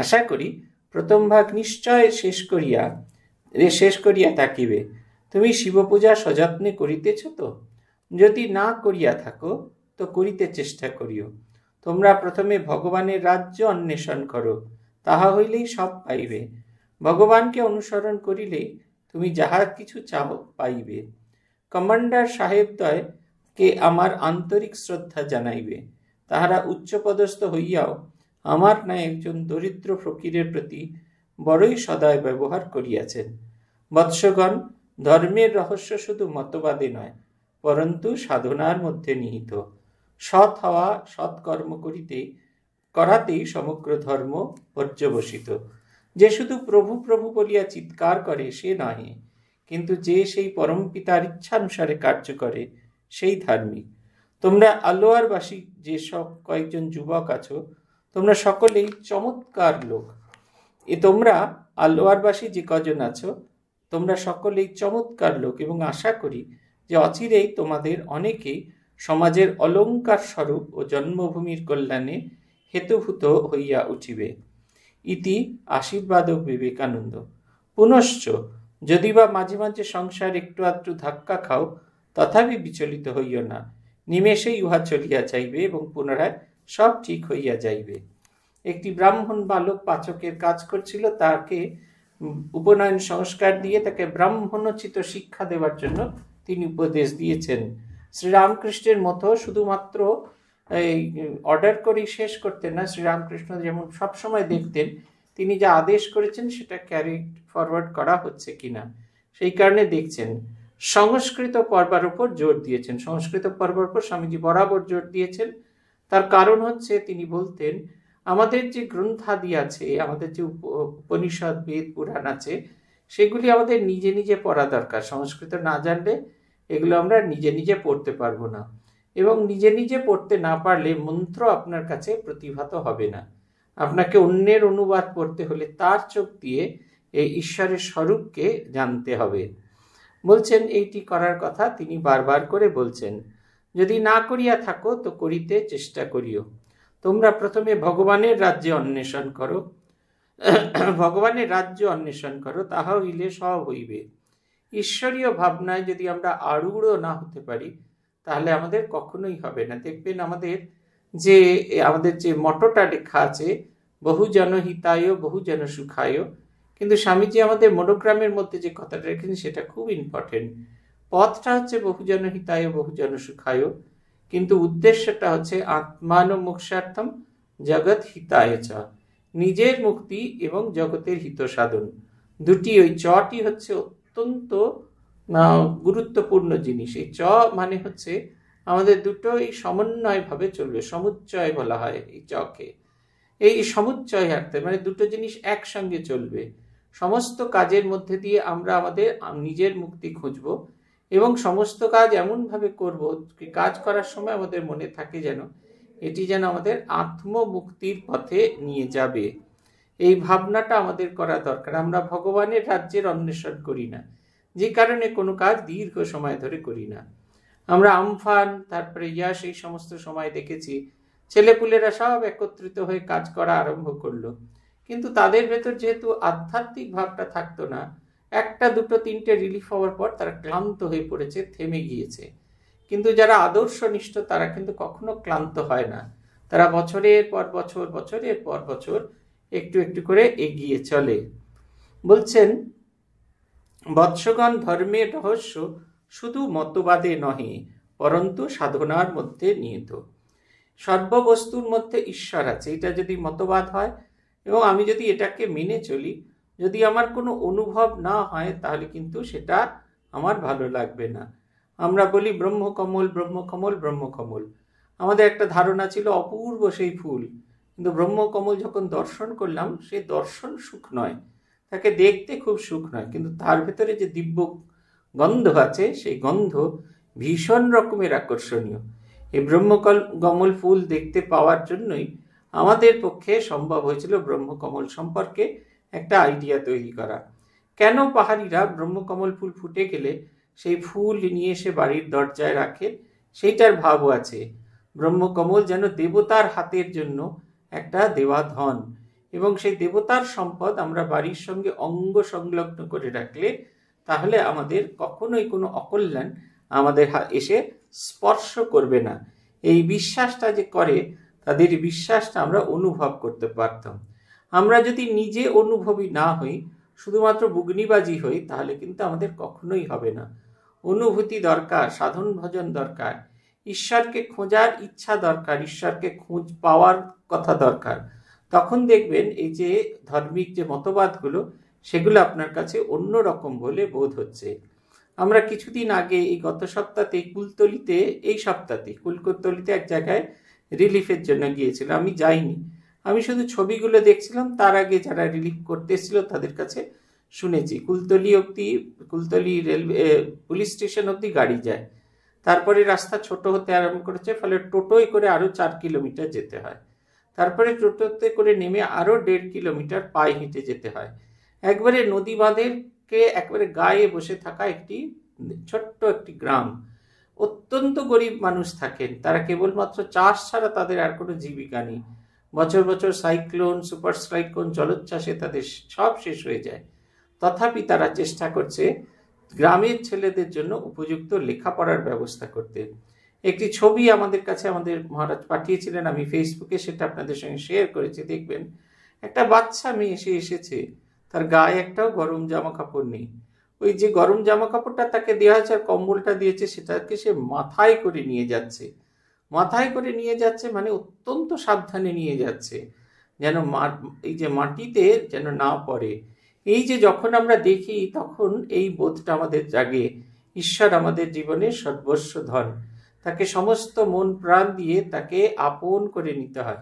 আশা করি প্রথম ভাগ নিশ্চয় শেষ করিয়া শেষ করিয়া থাকিবে তুমি শিবপূজা সযত্নে করিতেছ তো যদি না করিয়া থাকো তো করিতে চেষ্টা করিও তোমরা প্রথমে ভগবানের রাজ্য অন্বেষণ করো তাহা হইলেই সব পাইবে ভগবানকে অনুসরণ করিলেই তুমি যাহা কিছু চাও পাইবে কমান্ডার সাহেবদ্বয় কে আমার আন্তরিক শ্রদ্ধা জানাইবে তাহারা উচ্চপদস্থ হইয়াও আমার ন্যায় একজন দরিদ্র ফকিরের প্রতি বড়ই সদয় ব্যবহার করিয়াছেন বৎসগণ ধর্মের রহস্য শুধু মতবাদে নয় পরন্তু সাধনার মধ্যে নিহিত সৎ হওয়া সৎকর্ম করিতে করাতেই সমগ্র ধর্ম পর্যবসিত যে শুধু প্রভু প্রভু বলিয়া চিৎকার করে সে নহে কিন্তু যে সেই পরম পিতার ইচ্ছানুসারে কার্য করে সেই ধার্মিক তোমরা আলোয়ারবাসী যে সব কয়েকজন যুবক আছো তোমরা সকলেই চমৎকার লোক এ তোমরা আলোয়ারবাসী যে কজন আছো তোমরা সকলেই চমৎকার লোক এবং আশা করি যে অচিরেই তোমাদের অনেকেই সমাজের অলঙ্কার স্বরূপ ও জন্মভূমির কল্যাণে হেতুভূত হইয়া উঠিবে ইতি আশীর্বাদক বিবেকানন্দ পুনশ্চ যদি বা মাঝে মাঝে সংসার একটু আধটু ধাক্কা খাও তথাপি বিচলিত হইও না নিমেষেই উহা চলিয়া যাইবে এবং পুনরায় সব ঠিক হইয়া যাইবে একটি ব্রাহ্মণ বালক পাচকের কাজ করছিল তাকে উপনয়ন সংস্কার দিয়ে তাকে ব্রাহ্মণোচিত শিক্ষা দেওয়ার জন্য তিনি উপদেশ দিয়েছেন শ্রীরামকৃষ্ণের মতো শুধুমাত্র এই অর্ডার করি শেষ করতেন না শ্রীরামকৃষ্ণ যেমন সবসময় দেখতেন তিনি যা আদেশ করেছেন সেটা ক্যারি ফরওয়ার্ড করা হচ্ছে কিনা সেই কারণে দেখছেন সংস্কৃত পর্বার উপর জোর দিয়েছেন সংস্কৃত পর্বার উপর স্বামীজি বরাবর জোর দিয়েছেন তার কারণ হচ্ছে তিনি বলতেন আমাদের যে গ্রন্থাদি আছে আমাদের যে উপনিষদ বেদ পুরাণ আছে সেগুলি আমাদের নিজে নিজে পড়া দরকার সংস্কৃত না জানলে এগুলো আমরা নিজে নিজে পড়তে পারবো না এবং নিজে নিজে পড়তে না পারলে মন্ত্র আপনার কাছে প্রতিভাত হবে না আপনাকে অন্যের অনুবাদ পড়তে হলে তার চোখ দিয়ে এই ঈশ্বরের স্বরূপকে জানতে হবে বলছেন এইটি করার কথা তিনি বারবার করে বলছেন যদি না করিয়া থাকো তো করিতে চেষ্টা করিও তোমরা প্রথমে ভগবানের রাজ্যে অন্বেষণ করো ভগবানের রাজ্য অন্বেষণ করো তাহা হইলে সব হইবে ঈশ্বরীয় ভাবনায় যদি আমরা আরূঢ় না হতে পারি তাহলে আমাদের কখনোই হবে না দেখবেন আমাদের যে আমাদের যে মটোটা লেখা আছে বহু জনহিতায় বহু জন সুখায় কিন্তু স্বামীজি আমাদের মনোগ্রামের মধ্যে যে কথাটা রেখেছেন সেটা খুব ইম্পর্টেন্ট পথটা হচ্ছে বহু জনহিতায় বহু জন সুখায় কিন্তু উদ্দেশ্যটা হচ্ছে আত্মান মোক্ষার্থম জগৎ হিতায় চ নিজের মুক্তি এবং জগতের হিত সাধন দুটি ওই চটি হচ্ছে অত্যন্ত গুরুত্বপূর্ণ জিনিস এই চ মানে হচ্ছে আমাদের দুটোই সমন্বয়ভাবে চলবে সমুচ্চয় বলা হয় এই চকে এই সমুচ্চয় হাঁটতে মানে দুটো জিনিস একসঙ্গে চলবে সমস্ত কাজের মধ্যে দিয়ে আমরা আমাদের নিজের মুক্তি খুঁজব এবং সমস্ত কাজ এমনভাবে করব কাজ করার সময় আমাদের মনে থাকে যেন এটি যেন আমাদের আত্মমুক্তির পথে নিয়ে যাবে এই ভাবনাটা আমাদের করা দরকার আমরা ভগবানের রাজ্যের অন্বেষণ করি না যে কারণে কোনো কাজ দীর্ঘ সময় ধরে করি না আমরা আমফান তারপরে ইয়া সেই সমস্ত সময় দেখেছি ছেলেপুলেরা সব একত্রিত হয়ে কাজ করা আরম্ভ করলো কিন্তু তাদের ভেতর যেহেতু আধ্যাত্মিক ভাবটা থাকতো না একটা দুটো তিনটে রিলিফ হওয়ার পর তারা ক্লান্ত হয়ে পড়েছে থেমে গিয়েছে কিন্তু যারা আদর্শনিষ্ঠ তারা কিন্তু কখনো ক্লান্ত হয় না তারা বছরের পর বছর বছরের পর বছর একটু একটু করে এগিয়ে চলে বলছেন বৎসগণ ধর্মের রহস্য শুধু মতবাদে নহে পরন্তু সাধনার মধ্যে নিহিত সর্ববস্তুর মধ্যে ঈশ্বর আছে এটা যদি মতবাদ হয় এবং আমি যদি এটাকে মেনে চলি যদি আমার কোনো অনুভব না হয় তাহলে কিন্তু সেটা আমার ভালো লাগবে না আমরা বলি ব্রহ্মকমল ব্রহ্মকমল ব্রহ্মকমল আমাদের একটা ধারণা ছিল অপূর্ব সেই ফুল কিন্তু ব্রহ্মকমল যখন দর্শন করলাম সে দর্শন সুখ নয় তাকে দেখতে খুব সুখ নয় কিন্তু তার ভেতরে যে দিব্য গন্ধ আছে সেই গন্ধ ভীষণ রকমের আকর্ষণীয় এই ব্রহ্মকল কমল ফুল দেখতে পাওয়ার জন্যই আমাদের পক্ষে সম্ভব হয়েছিল ব্রহ্মকমল সম্পর্কে একটা আইডিয়া তৈরি করা কেন পাহাড়িরা ব্রহ্মকমল ফুল ফুটে গেলে সেই ফুল নিয়ে এসে বাড়ির দরজায় রাখে সেইটার ভাবও আছে ব্রহ্মকমল যেন দেবতার হাতের জন্য একটা দেওয়া ধন এবং সেই দেবতার সম্পদ আমরা বাড়ির সঙ্গে অঙ্গ সংলগ্ন করে রাখলে তাহলে আমাদের কখনোই কোনো অকল্যাণ আমাদের এসে স্পর্শ করবে না এই বিশ্বাসটা যে করে তাদের বিশ্বাসটা আমরা অনুভব করতে পারতাম আমরা যদি নিজে অনুভবী না হই শুধুমাত্র বুগ্নিবাজি হই তাহলে কিন্তু আমাদের কখনোই হবে না অনুভূতি দরকার সাধন ভজন দরকার ঈশ্বরকে খোঁজার ইচ্ছা দরকার ঈশ্বরকে খোঁজ পাওয়ার কথা দরকার তখন দেখবেন এই যে ধর্মিক যে মতবাদগুলো সেগুলো আপনার কাছে অন্য রকম বলে বোধ হচ্ছে আমরা কিছুদিন আগে এই গত সপ্তাহে কুলতলিতে এই সপ্তাহে কুলকুলতলিতে এক জায়গায় রিলিফের জন্য গিয়েছিলাম আমি যাইনি আমি শুধু ছবিগুলো দেখছিলাম তার আগে যারা রিলিফ করতে এসেছিল তাদের কাছে শুনেছি কুলতলি অবধি কুলতলি রেলওয়ে পুলিশ স্টেশন অবধি গাড়ি যায় তারপরে রাস্তা ছোট হতে আরম্ভ করেছে ফলে টোটোয় করে আরও চার কিলোমিটার যেতে হয় তারপরে টোটোতে করে নেমে আরও দেড় কিলোমিটার পায়ে হেঁটে যেতে হয় একবারে নদী বাঁধেরকে একবারে গায়ে বসে থাকা একটি ছোট্ট একটি গ্রাম অত্যন্ত গরিব মানুষ থাকেন তারা কেবলমাত্র চাষ ছাড়া তাদের আর কোনো জীবিকা নেই বছর বছর সাইক্লোন সুপার সাইক্লোন জলোচ্ছ্বাসে তাদের সব শেষ হয়ে যায় তথাপি তারা চেষ্টা করছে গ্রামের ছেলেদের জন্য উপযুক্ত লেখাপড়ার ব্যবস্থা করতে একটি ছবি আমাদের কাছে আমাদের মহারাজ পাঠিয়েছিলেন আমি ফেসবুকে সেটা আপনাদের সঙ্গে শেয়ার করেছি দেখবেন একটা বাচ্চা মেয়ে এসে এসেছে তার গায়ে একটাও গরম জামা কাপড় নেই ওই যে গরম জামা কাপড়টা তাকে দেওয়া হয়েছে আর কম্বলটা দিয়েছে সেটাকে সে মাথায় করে নিয়ে যাচ্ছে মাথায় করে নিয়ে যাচ্ছে মানে অত্যন্ত সাবধানে নিয়ে যাচ্ছে যেন এই যে মাটিতে যেন না পড়ে এই যে যখন আমরা দেখি তখন এই বোধটা আমাদের জাগে ঈশ্বর আমাদের জীবনে সর্বস্ব ধন তাকে সমস্ত মন প্রাণ দিয়ে তাকে আপন করে নিতে হয়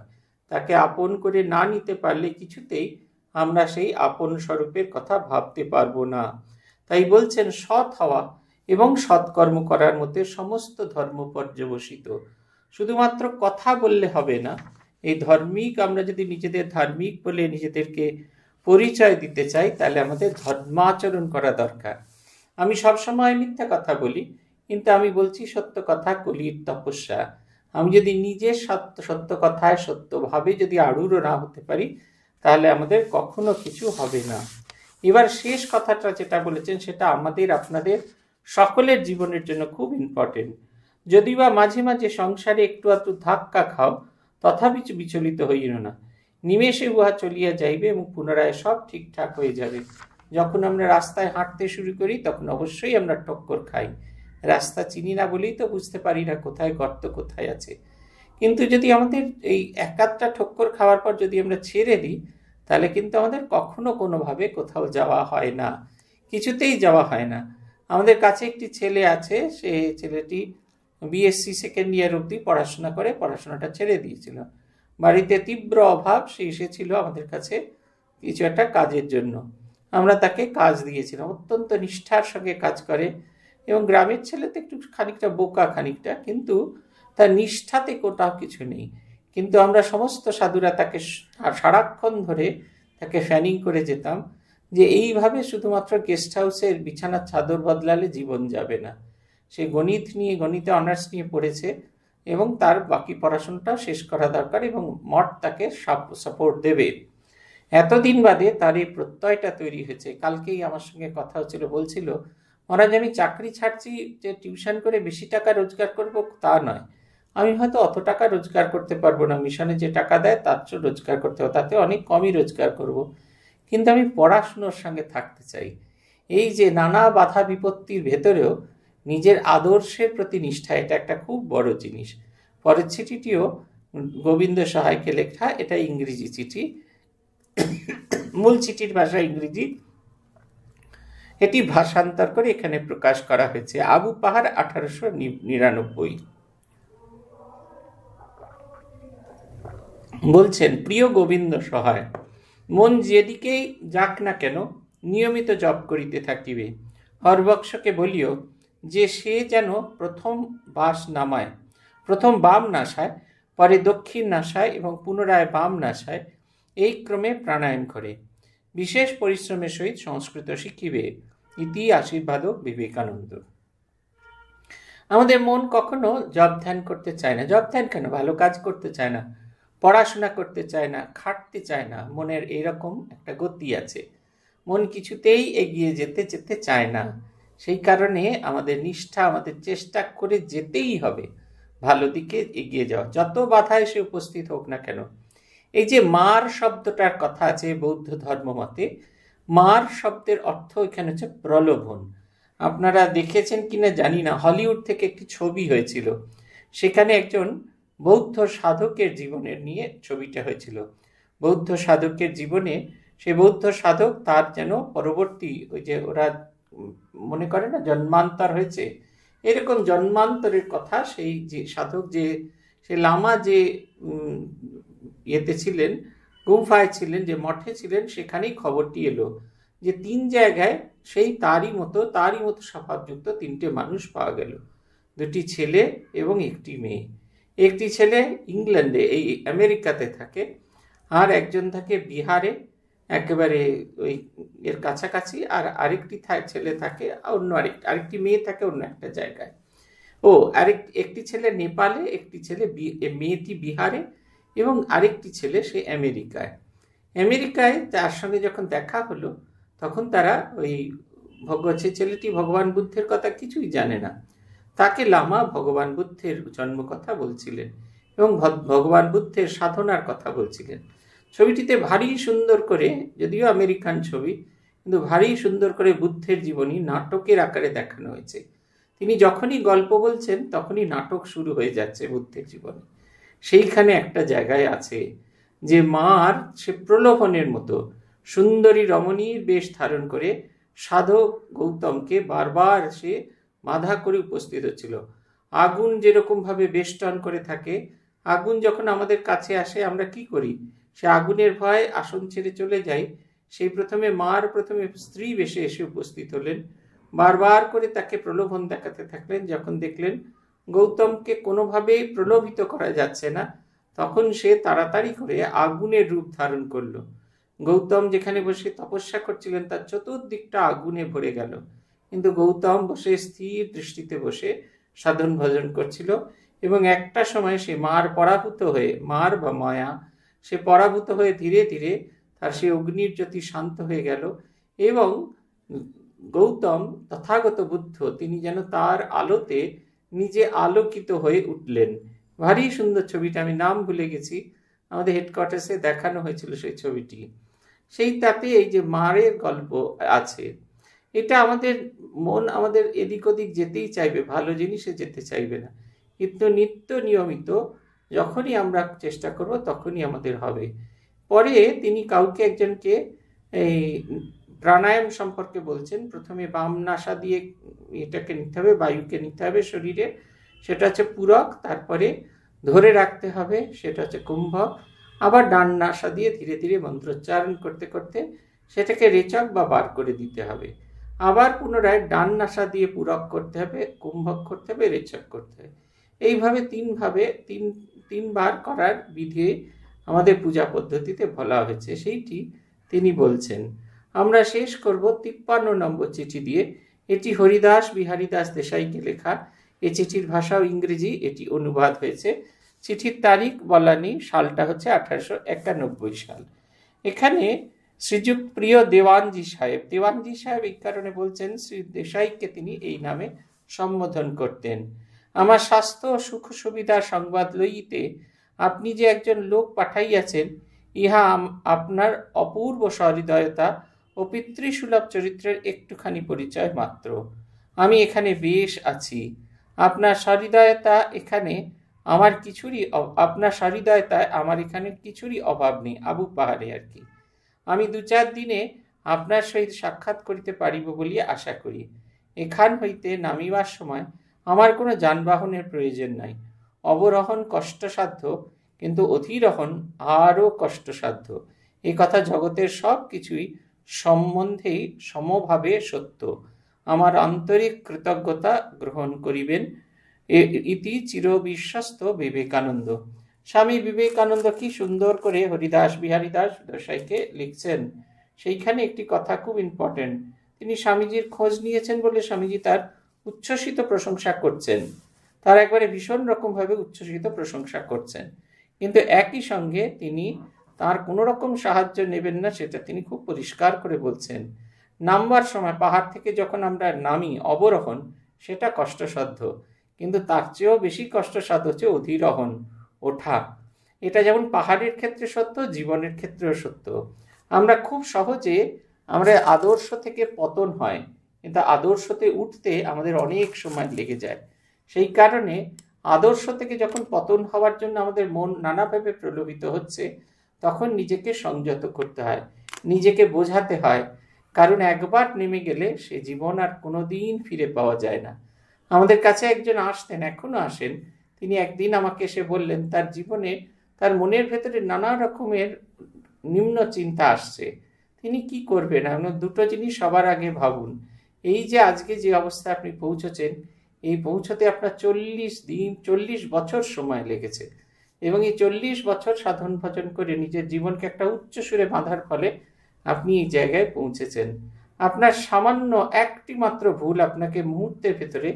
তাকে আপন করে না নিতে পারলে কিছুতেই আমরা সেই আপন স্বরূপের কথা ভাবতে পারবো না তাই বলছেন সৎ হওয়া এবং সৎকর্ম করার মধ্যে সমস্ত ধর্ম পর্যবসিত শুধুমাত্র কথা বললে হবে না এই ধর্মিক আমরা যদি নিজেদের ধার্মিক বলে নিজেদেরকে পরিচয় দিতে চাই তাহলে আমাদের ধর্মাচরণ করা দরকার আমি সবসময় মিথ্যা কথা বলি কিন্তু আমি বলছি সত্য কথা কলির তপস্যা আমি যদি নিজে সত্য সত্য কথায় সত্যভাবে যদি আড়ুরও না হতে পারি তাহলে আমাদের কখনো কিছু হবে না এবার শেষ কথাটা যেটা বলেছেন সেটা আমাদের আপনাদের সকলের জীবনের জন্য খুব ইম্পর্টেন্ট যদি বা মাঝে মাঝে সংসারে একটু আধটু ধাক্কা খাও তথাপি বিচলিত হইল না নিমেষে উহা চলিয়া যাইবে এবং পুনরায় সব ঠিকঠাক হয়ে যাবে যখন আমরা রাস্তায় হাঁটতে শুরু করি তখন অবশ্যই আমরা টক্কর খাই রাস্তা চিনি না বলেই তো বুঝতে পারি না কোথায় গর্ত কোথায় আছে কিন্তু যদি আমাদের এই একাধটা ঠক্কর খাওয়ার পর যদি আমরা ছেড়ে দিই তাহলে কিন্তু আমাদের কখনো কোনোভাবে কোথাও যাওয়া হয় না কিছুতেই যাওয়া হয় না আমাদের কাছে একটি ছেলে আছে সে ছেলেটি বিএসসি সেকেন্ড ইয়ার অবধি পড়াশোনা করে পড়াশোনাটা ছেড়ে দিয়েছিল বাড়িতে তীব্র অভাব সে এসেছিল আমাদের কাছে কিছু একটা কাজের জন্য আমরা তাকে কাজ দিয়েছিলাম অত্যন্ত নিষ্ঠার সঙ্গে কাজ করে এবং গ্রামের ছেলে তো একটু খানিকটা বোকা খানিকটা কিন্তু তার নিষ্ঠাতে কোটাও কিছু নেই কিন্তু আমরা সমস্ত সাধুরা তাকে সারাক্ষণ ধরে তাকে ফ্যানিং করে যেতাম যে এইভাবে শুধুমাত্র গেস্ট হাউসের বিছানার চাদর বদলালে জীবন যাবে না সে গণিত নিয়ে গণিতে অনার্স নিয়ে পড়েছে এবং তার বাকি পড়াশোনাটাও শেষ করা দরকার এবং মঠ তাকে সাপোর্ট দেবে এতদিন বাদে তার এই প্রত্যয়টা তৈরি হয়েছে কালকেই আমার সঙ্গে কথা হচ্ছিল বলছিল মহারাজ আমি চাকরি ছাড়ছি যে টিউশন করে বেশি টাকা রোজগার করব তা নয় আমি হয়তো অত টাকা রোজগার করতে পারবো না মিশনে যে টাকা দেয় তার চেয়ে রোজগার করতে হবে তাতে অনেক কমই রোজগার করব। কিন্তু আমি পড়াশুনোর সঙ্গে থাকতে চাই এই যে নানা বাধা বিপত্তির ভেতরেও নিজের আদর্শের প্রতি নিষ্ঠা এটা একটা খুব বড় জিনিস পরের চিঠিটিও গোবিন্দ সহায়কে লেখা এটা ইংরেজি চিঠি মূল চিঠির ভাষা ইংরেজি এটি ভাষান্তর করে এখানে প্রকাশ করা হয়েছে আবু পাহাড় আঠারোশো নিরানব্বই বলছেন প্রিয় গোবিন্দ সহায় মন যেদিকেই যাক না কেন নিয়মিত জপ করিতে থাকিবে হরবক্সকে বলিও যে সে যেন প্রথম বাস নামায় প্রথম বাম নাসায় পরে দক্ষিণ নাসায় এবং পুনরায় বাম নাসায় এই ক্রমে প্রাণায়াম করে বিশেষ পরিশ্রমের সহিত সংস্কৃত শিখিবে ইতি আশীর্বাদক বিবেকানন্দ আমাদের মন কখনো জব ধ্যান করতে চায় না জব ধ্যান কেন ভালো কাজ করতে চায় না পড়াশোনা করতে চায় না খাটতে চায় না মনের এরকম একটা গতি আছে মন কিছুতেই এগিয়ে যেতে যেতে চায় না সেই কারণে আমাদের নিষ্ঠা আমাদের চেষ্টা করে যেতেই হবে ভালো দিকে এগিয়ে যাওয়া যত বাধা এসে উপস্থিত হোক না কেন এই যে মার শব্দটার কথা আছে বৌদ্ধ ধর্মমতে মার শব্দের অর্থ এখানে হচ্ছে প্রলোভন আপনারা দেখেছেন কিনা জানি না হলিউড থেকে একটি ছবি হয়েছিল সেখানে একজন বৌদ্ধ সাধকের জীবনের নিয়ে ছবিটা হয়েছিল বৌদ্ধ সাধকের জীবনে সে বৌদ্ধ সাধক তার যেন পরবর্তী ওই যে ওরা মনে করে না জন্মান্তর হয়েছে এরকম জন্মান্তরের কথা সেই যে সাধক যে সে লামা যে ইয়েতে ছিলেন গুমফায় ছিলেন যে মঠে ছিলেন সেখানেই খবরটি এলো যে তিন জায়গায় সেই তারই মতো তারই মতো স্বভাবযুক্ত তিনটে মানুষ পাওয়া গেল দুটি ছেলে এবং একটি মেয়ে একটি ছেলে ইংল্যান্ডে এই আমেরিকাতে থাকে আর একজন থাকে বিহারে একেবারে ওই এর কাছাকাছি আর আরেকটি ছেলে থাকে অন্য আরেক আরেকটি মেয়ে থাকে অন্য একটা জায়গায় ও আরেক একটি ছেলে নেপালে একটি ছেলে মেয়েটি বিহারে এবং আরেকটি ছেলে সে আমেরিকায় আমেরিকায় তার সঙ্গে যখন দেখা হলো তখন তারা ওই সে ছেলেটি ভগবান বুদ্ধের কথা কিছুই জানে না তাকে লামা ভগবান বুদ্ধের জন্ম কথা বলছিলেন এবং ভগবান বুদ্ধের সাধনার কথা বলছিলেন ছবিটিতে ভারী সুন্দর করে যদিও আমেরিকান ছবি কিন্তু ভারী সুন্দর করে বুদ্ধের জীবনী নাটকের আকারে দেখানো হয়েছে তিনি যখনই গল্প বলছেন তখনই নাটক শুরু হয়ে যাচ্ছে বুদ্ধের জীবনে সেইখানে একটা জায়গায় আছে যে মার সে প্রলোভনের মতো সুন্দরী রমণীর বেশ ধারণ করে সাধক গৌতমকে বারবার সে বাধা করে উপস্থিত হচ্ছিল আগুন যেরকমভাবে বেষ্টন করে থাকে আগুন যখন আমাদের কাছে আসে আমরা কি করি সে আগুনের ভয়ে আসন ছেড়ে চলে যাই সেই প্রথমে মার প্রথমে স্ত্রী বেশে এসে উপস্থিত হলেন বারবার করে তাকে প্রলোভন দেখাতে থাকলেন যখন দেখলেন গৌতমকে কোনোভাবেই প্রলোভিত করা যাচ্ছে না তখন সে তাড়াতাড়ি করে আগুনের রূপ ধারণ করলো গৌতম যেখানে বসে তপস্যা করছিলেন তার চতুর্দিকটা আগুনে ভরে গেল কিন্তু গৌতম বসে স্থির দৃষ্টিতে বসে সাধন ভজন করছিল এবং একটা সময় সে মার পরাভূত হয়ে মার বা মায়া সে পরাভূত হয়ে ধীরে ধীরে তার সে অগ্নির জ্যোতি শান্ত হয়ে গেল এবং গৌতম তথাগত বুদ্ধ তিনি যেন তার আলোতে নিজে আলোকিত হয়ে উঠলেন ভারী সুন্দর ছবিটা আমি নাম ভুলে গেছি আমাদের হেডকোয়ার্টার্সে দেখানো হয়েছিল সেই ছবিটি সেই তাতে এই যে মারের গল্প আছে এটা আমাদের মন আমাদের এদিক ওদিক যেতেই চাইবে ভালো জিনিসে যেতে চাইবে না কিন্তু নিত্য নিয়মিত যখনই আমরা চেষ্টা করব তখনই আমাদের হবে পরে তিনি কাউকে একজনকে এই প্রাণায়াম সম্পর্কে বলছেন প্রথমে বাম নাসা দিয়ে এটাকে নিতে হবে বায়ুকে নিতে হবে শরীরে সেটা হচ্ছে পূরক তারপরে ধরে রাখতে হবে সেটা হচ্ছে কুম্ভক আবার ডান নাসা দিয়ে ধীরে ধীরে মন্ত্রোচ্চারণ করতে করতে সেটাকে রেচক বা বার করে দিতে হবে আবার পুনরায় ডান নাসা দিয়ে পূরক করতে হবে কুম্ভক করতে হবে রেচক করতে হবে এইভাবে তিনভাবে তিন তিনবার করার বিধে আমাদের পূজা পদ্ধতিতে বলা হয়েছে সেইটি তিনি বলছেন আমরা শেষ করব তিপ্পান্ন নম্বর চিঠি দিয়ে এটি হরিদাস দাস দেশাইকে লেখা এ চিঠির ভাষাও ইংরেজি এটি অনুবাদ হয়েছে চিঠির তারিখ বলানি সালটা হচ্ছে আঠারোশো একানব্বই সাল এখানে শ্রীযুক্ত প্রিয় দেওয়ানজি সাহেব দেওয়ানজি সাহেব এই কারণে বলছেন শ্রী দেশাইকে তিনি এই নামে সম্বোধন করতেন আমার স্বাস্থ্য ও সুখ সুবিধা সংবাদ লইতে আপনি যে একজন লোক পাঠাইয়াছেন ইহা আপনার অপূর্ব সহৃদয়তা ও পিতৃসুলভ চরিত্রের একটুখানি পরিচয় মাত্র আমি এখানে বেশ আছি আপনার সহৃদয়তা এখানে আমার কিছুরই আপনার সহৃদয়তায় আমার এখানে কিছুরই অভাব নেই আবু পাহাড়ে আর কি আমি দু চার দিনে আপনার সহিত সাক্ষাৎ করিতে পারিব বলিয়া আশা করি এখান হইতে নামিবার সময় আমার কোনো যানবাহনের প্রয়োজন নাই অবরহন কষ্টসাধ্য কিন্তু অধিরহন আরও কষ্টসাধ্য এ কথা জগতের সব কিছুই সম্বন্ধেই সমভাবে সত্য আমার আন্তরিক কৃতজ্ঞতা গ্রহণ করিবেন ইতি চিরবিশ্বস্ত বিবেকানন্দ স্বামী বিবেকানন্দ কি সুন্দর করে হরিদাস বিহারী দাস দশাইকে লিখছেন সেইখানে একটি কথা খুব ইম্পর্টেন্ট তিনি স্বামীজির খোঁজ নিয়েছেন বলে স্বামীজি তার উচ্ছ্বসিত প্রশংসা করছেন তার একবারে ভীষণ রকমভাবে উচ্ছ্বসিত প্রশংসা করছেন কিন্তু একই সঙ্গে তিনি তার কোনো রকম সাহায্য নেবেন না সেটা তিনি খুব পরিষ্কার করে বলছেন নামবার সময় পাহাড় থেকে যখন আমরা নামি অবরোহণ সেটা কষ্টসাধ্য কিন্তু তার চেয়েও বেশি কষ্টসাধ্য হচ্ছে অধিরোহণ ওঠা এটা যেমন পাহাড়ের ক্ষেত্রে সত্য জীবনের ক্ষেত্রেও সত্য আমরা খুব সহজে আমরা আদর্শ থেকে পতন হয় কিন্তু আদর্শতে উঠতে আমাদের অনেক সময় লেগে যায় সেই কারণে আদর্শ থেকে যখন পতন হওয়ার জন্য আমাদের মন নানাভাবে প্রলোভিত হচ্ছে তখন নিজেকে সংযত করতে হয় নিজেকে বোঝাতে হয় কারণ একবার নেমে গেলে সে জীবন আর কোনো দিন ফিরে পাওয়া যায় না আমাদের কাছে একজন আসতেন এখনও আসেন তিনি একদিন আমাকে এসে বললেন তার জীবনে তার মনের ভেতরে নানা রকমের নিম্ন চিন্তা আসছে তিনি কি করবেন আপনার দুটো জিনিস সবার আগে ভাবুন এই যে আজকে যে অবস্থায় আপনি পৌঁছেছেন এই পৌঁছতে আপনার চল্লিশ দিন চল্লিশ বছর সময় লেগেছে এবং এই চল্লিশ বছর সাধন ভজন করে নিজের জীবনকে একটা উচ্চ সুরে বাঁধার ফলে আপনি এই জায়গায় পৌঁছেছেন আপনার সামান্য একটি মাত্র ভুল আপনাকে মুহূর্তের ভেতরে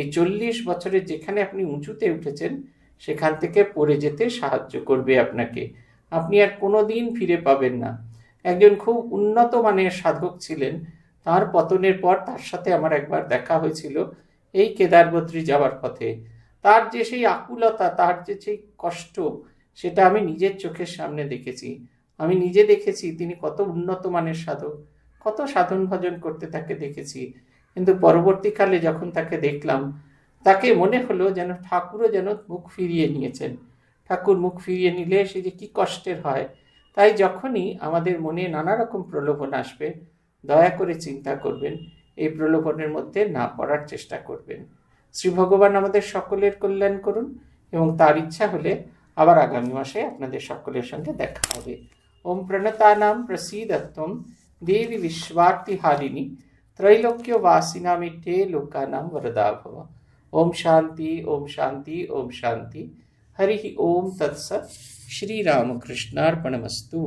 এই চল্লিশ বছরে যেখানে আপনি উঁচুতে উঠেছেন সেখান থেকে পড়ে যেতে সাহায্য করবে আপনাকে আপনি আর কোনো দিন ফিরে পাবেন না একজন খুব উন্নত মানের সাধক ছিলেন তার পতনের পর তার সাথে আমার একবার দেখা হয়েছিল এই কেদারবদ্রী যাওয়ার পথে তার যে সেই আকুলতা তার যে সেই কষ্ট সেটা আমি নিজের চোখের সামনে দেখেছি আমি নিজে দেখেছি তিনি কত উন্নত মানের সাধক কত সাধন ভজন করতে তাকে দেখেছি কিন্তু পরবর্তীকালে যখন তাকে দেখলাম তাকে মনে হলো যেন ঠাকুরও যেন মুখ ফিরিয়ে নিয়েছেন ঠাকুর মুখ ফিরিয়ে নিলে সে যে কি কষ্টের হয় তাই যখনই আমাদের মনে নানা রকম প্রলোভন আসবে দয়া করে চিন্তা করবেন এই প্রলোভনের মধ্যে না পড়ার চেষ্টা করবেন শ্রী ভগবান আমাদের সকলের কল্যাণ করুন এবং তার ইচ্ছা হলে আবার আগামী মাসে আপনাদের সকলের সঙ্গে দেখা হবে ওম প্রণতানাম প্রসীদত্তম দেবী বিশ্বার্থী হারিণী त्रैलोक्य वासिना मिठे लोकानाम वरदा भव ओम शांति ओम शांति ओम शांति हरि ओम तत्सत श्री रामकृष्णार्पणमस्तु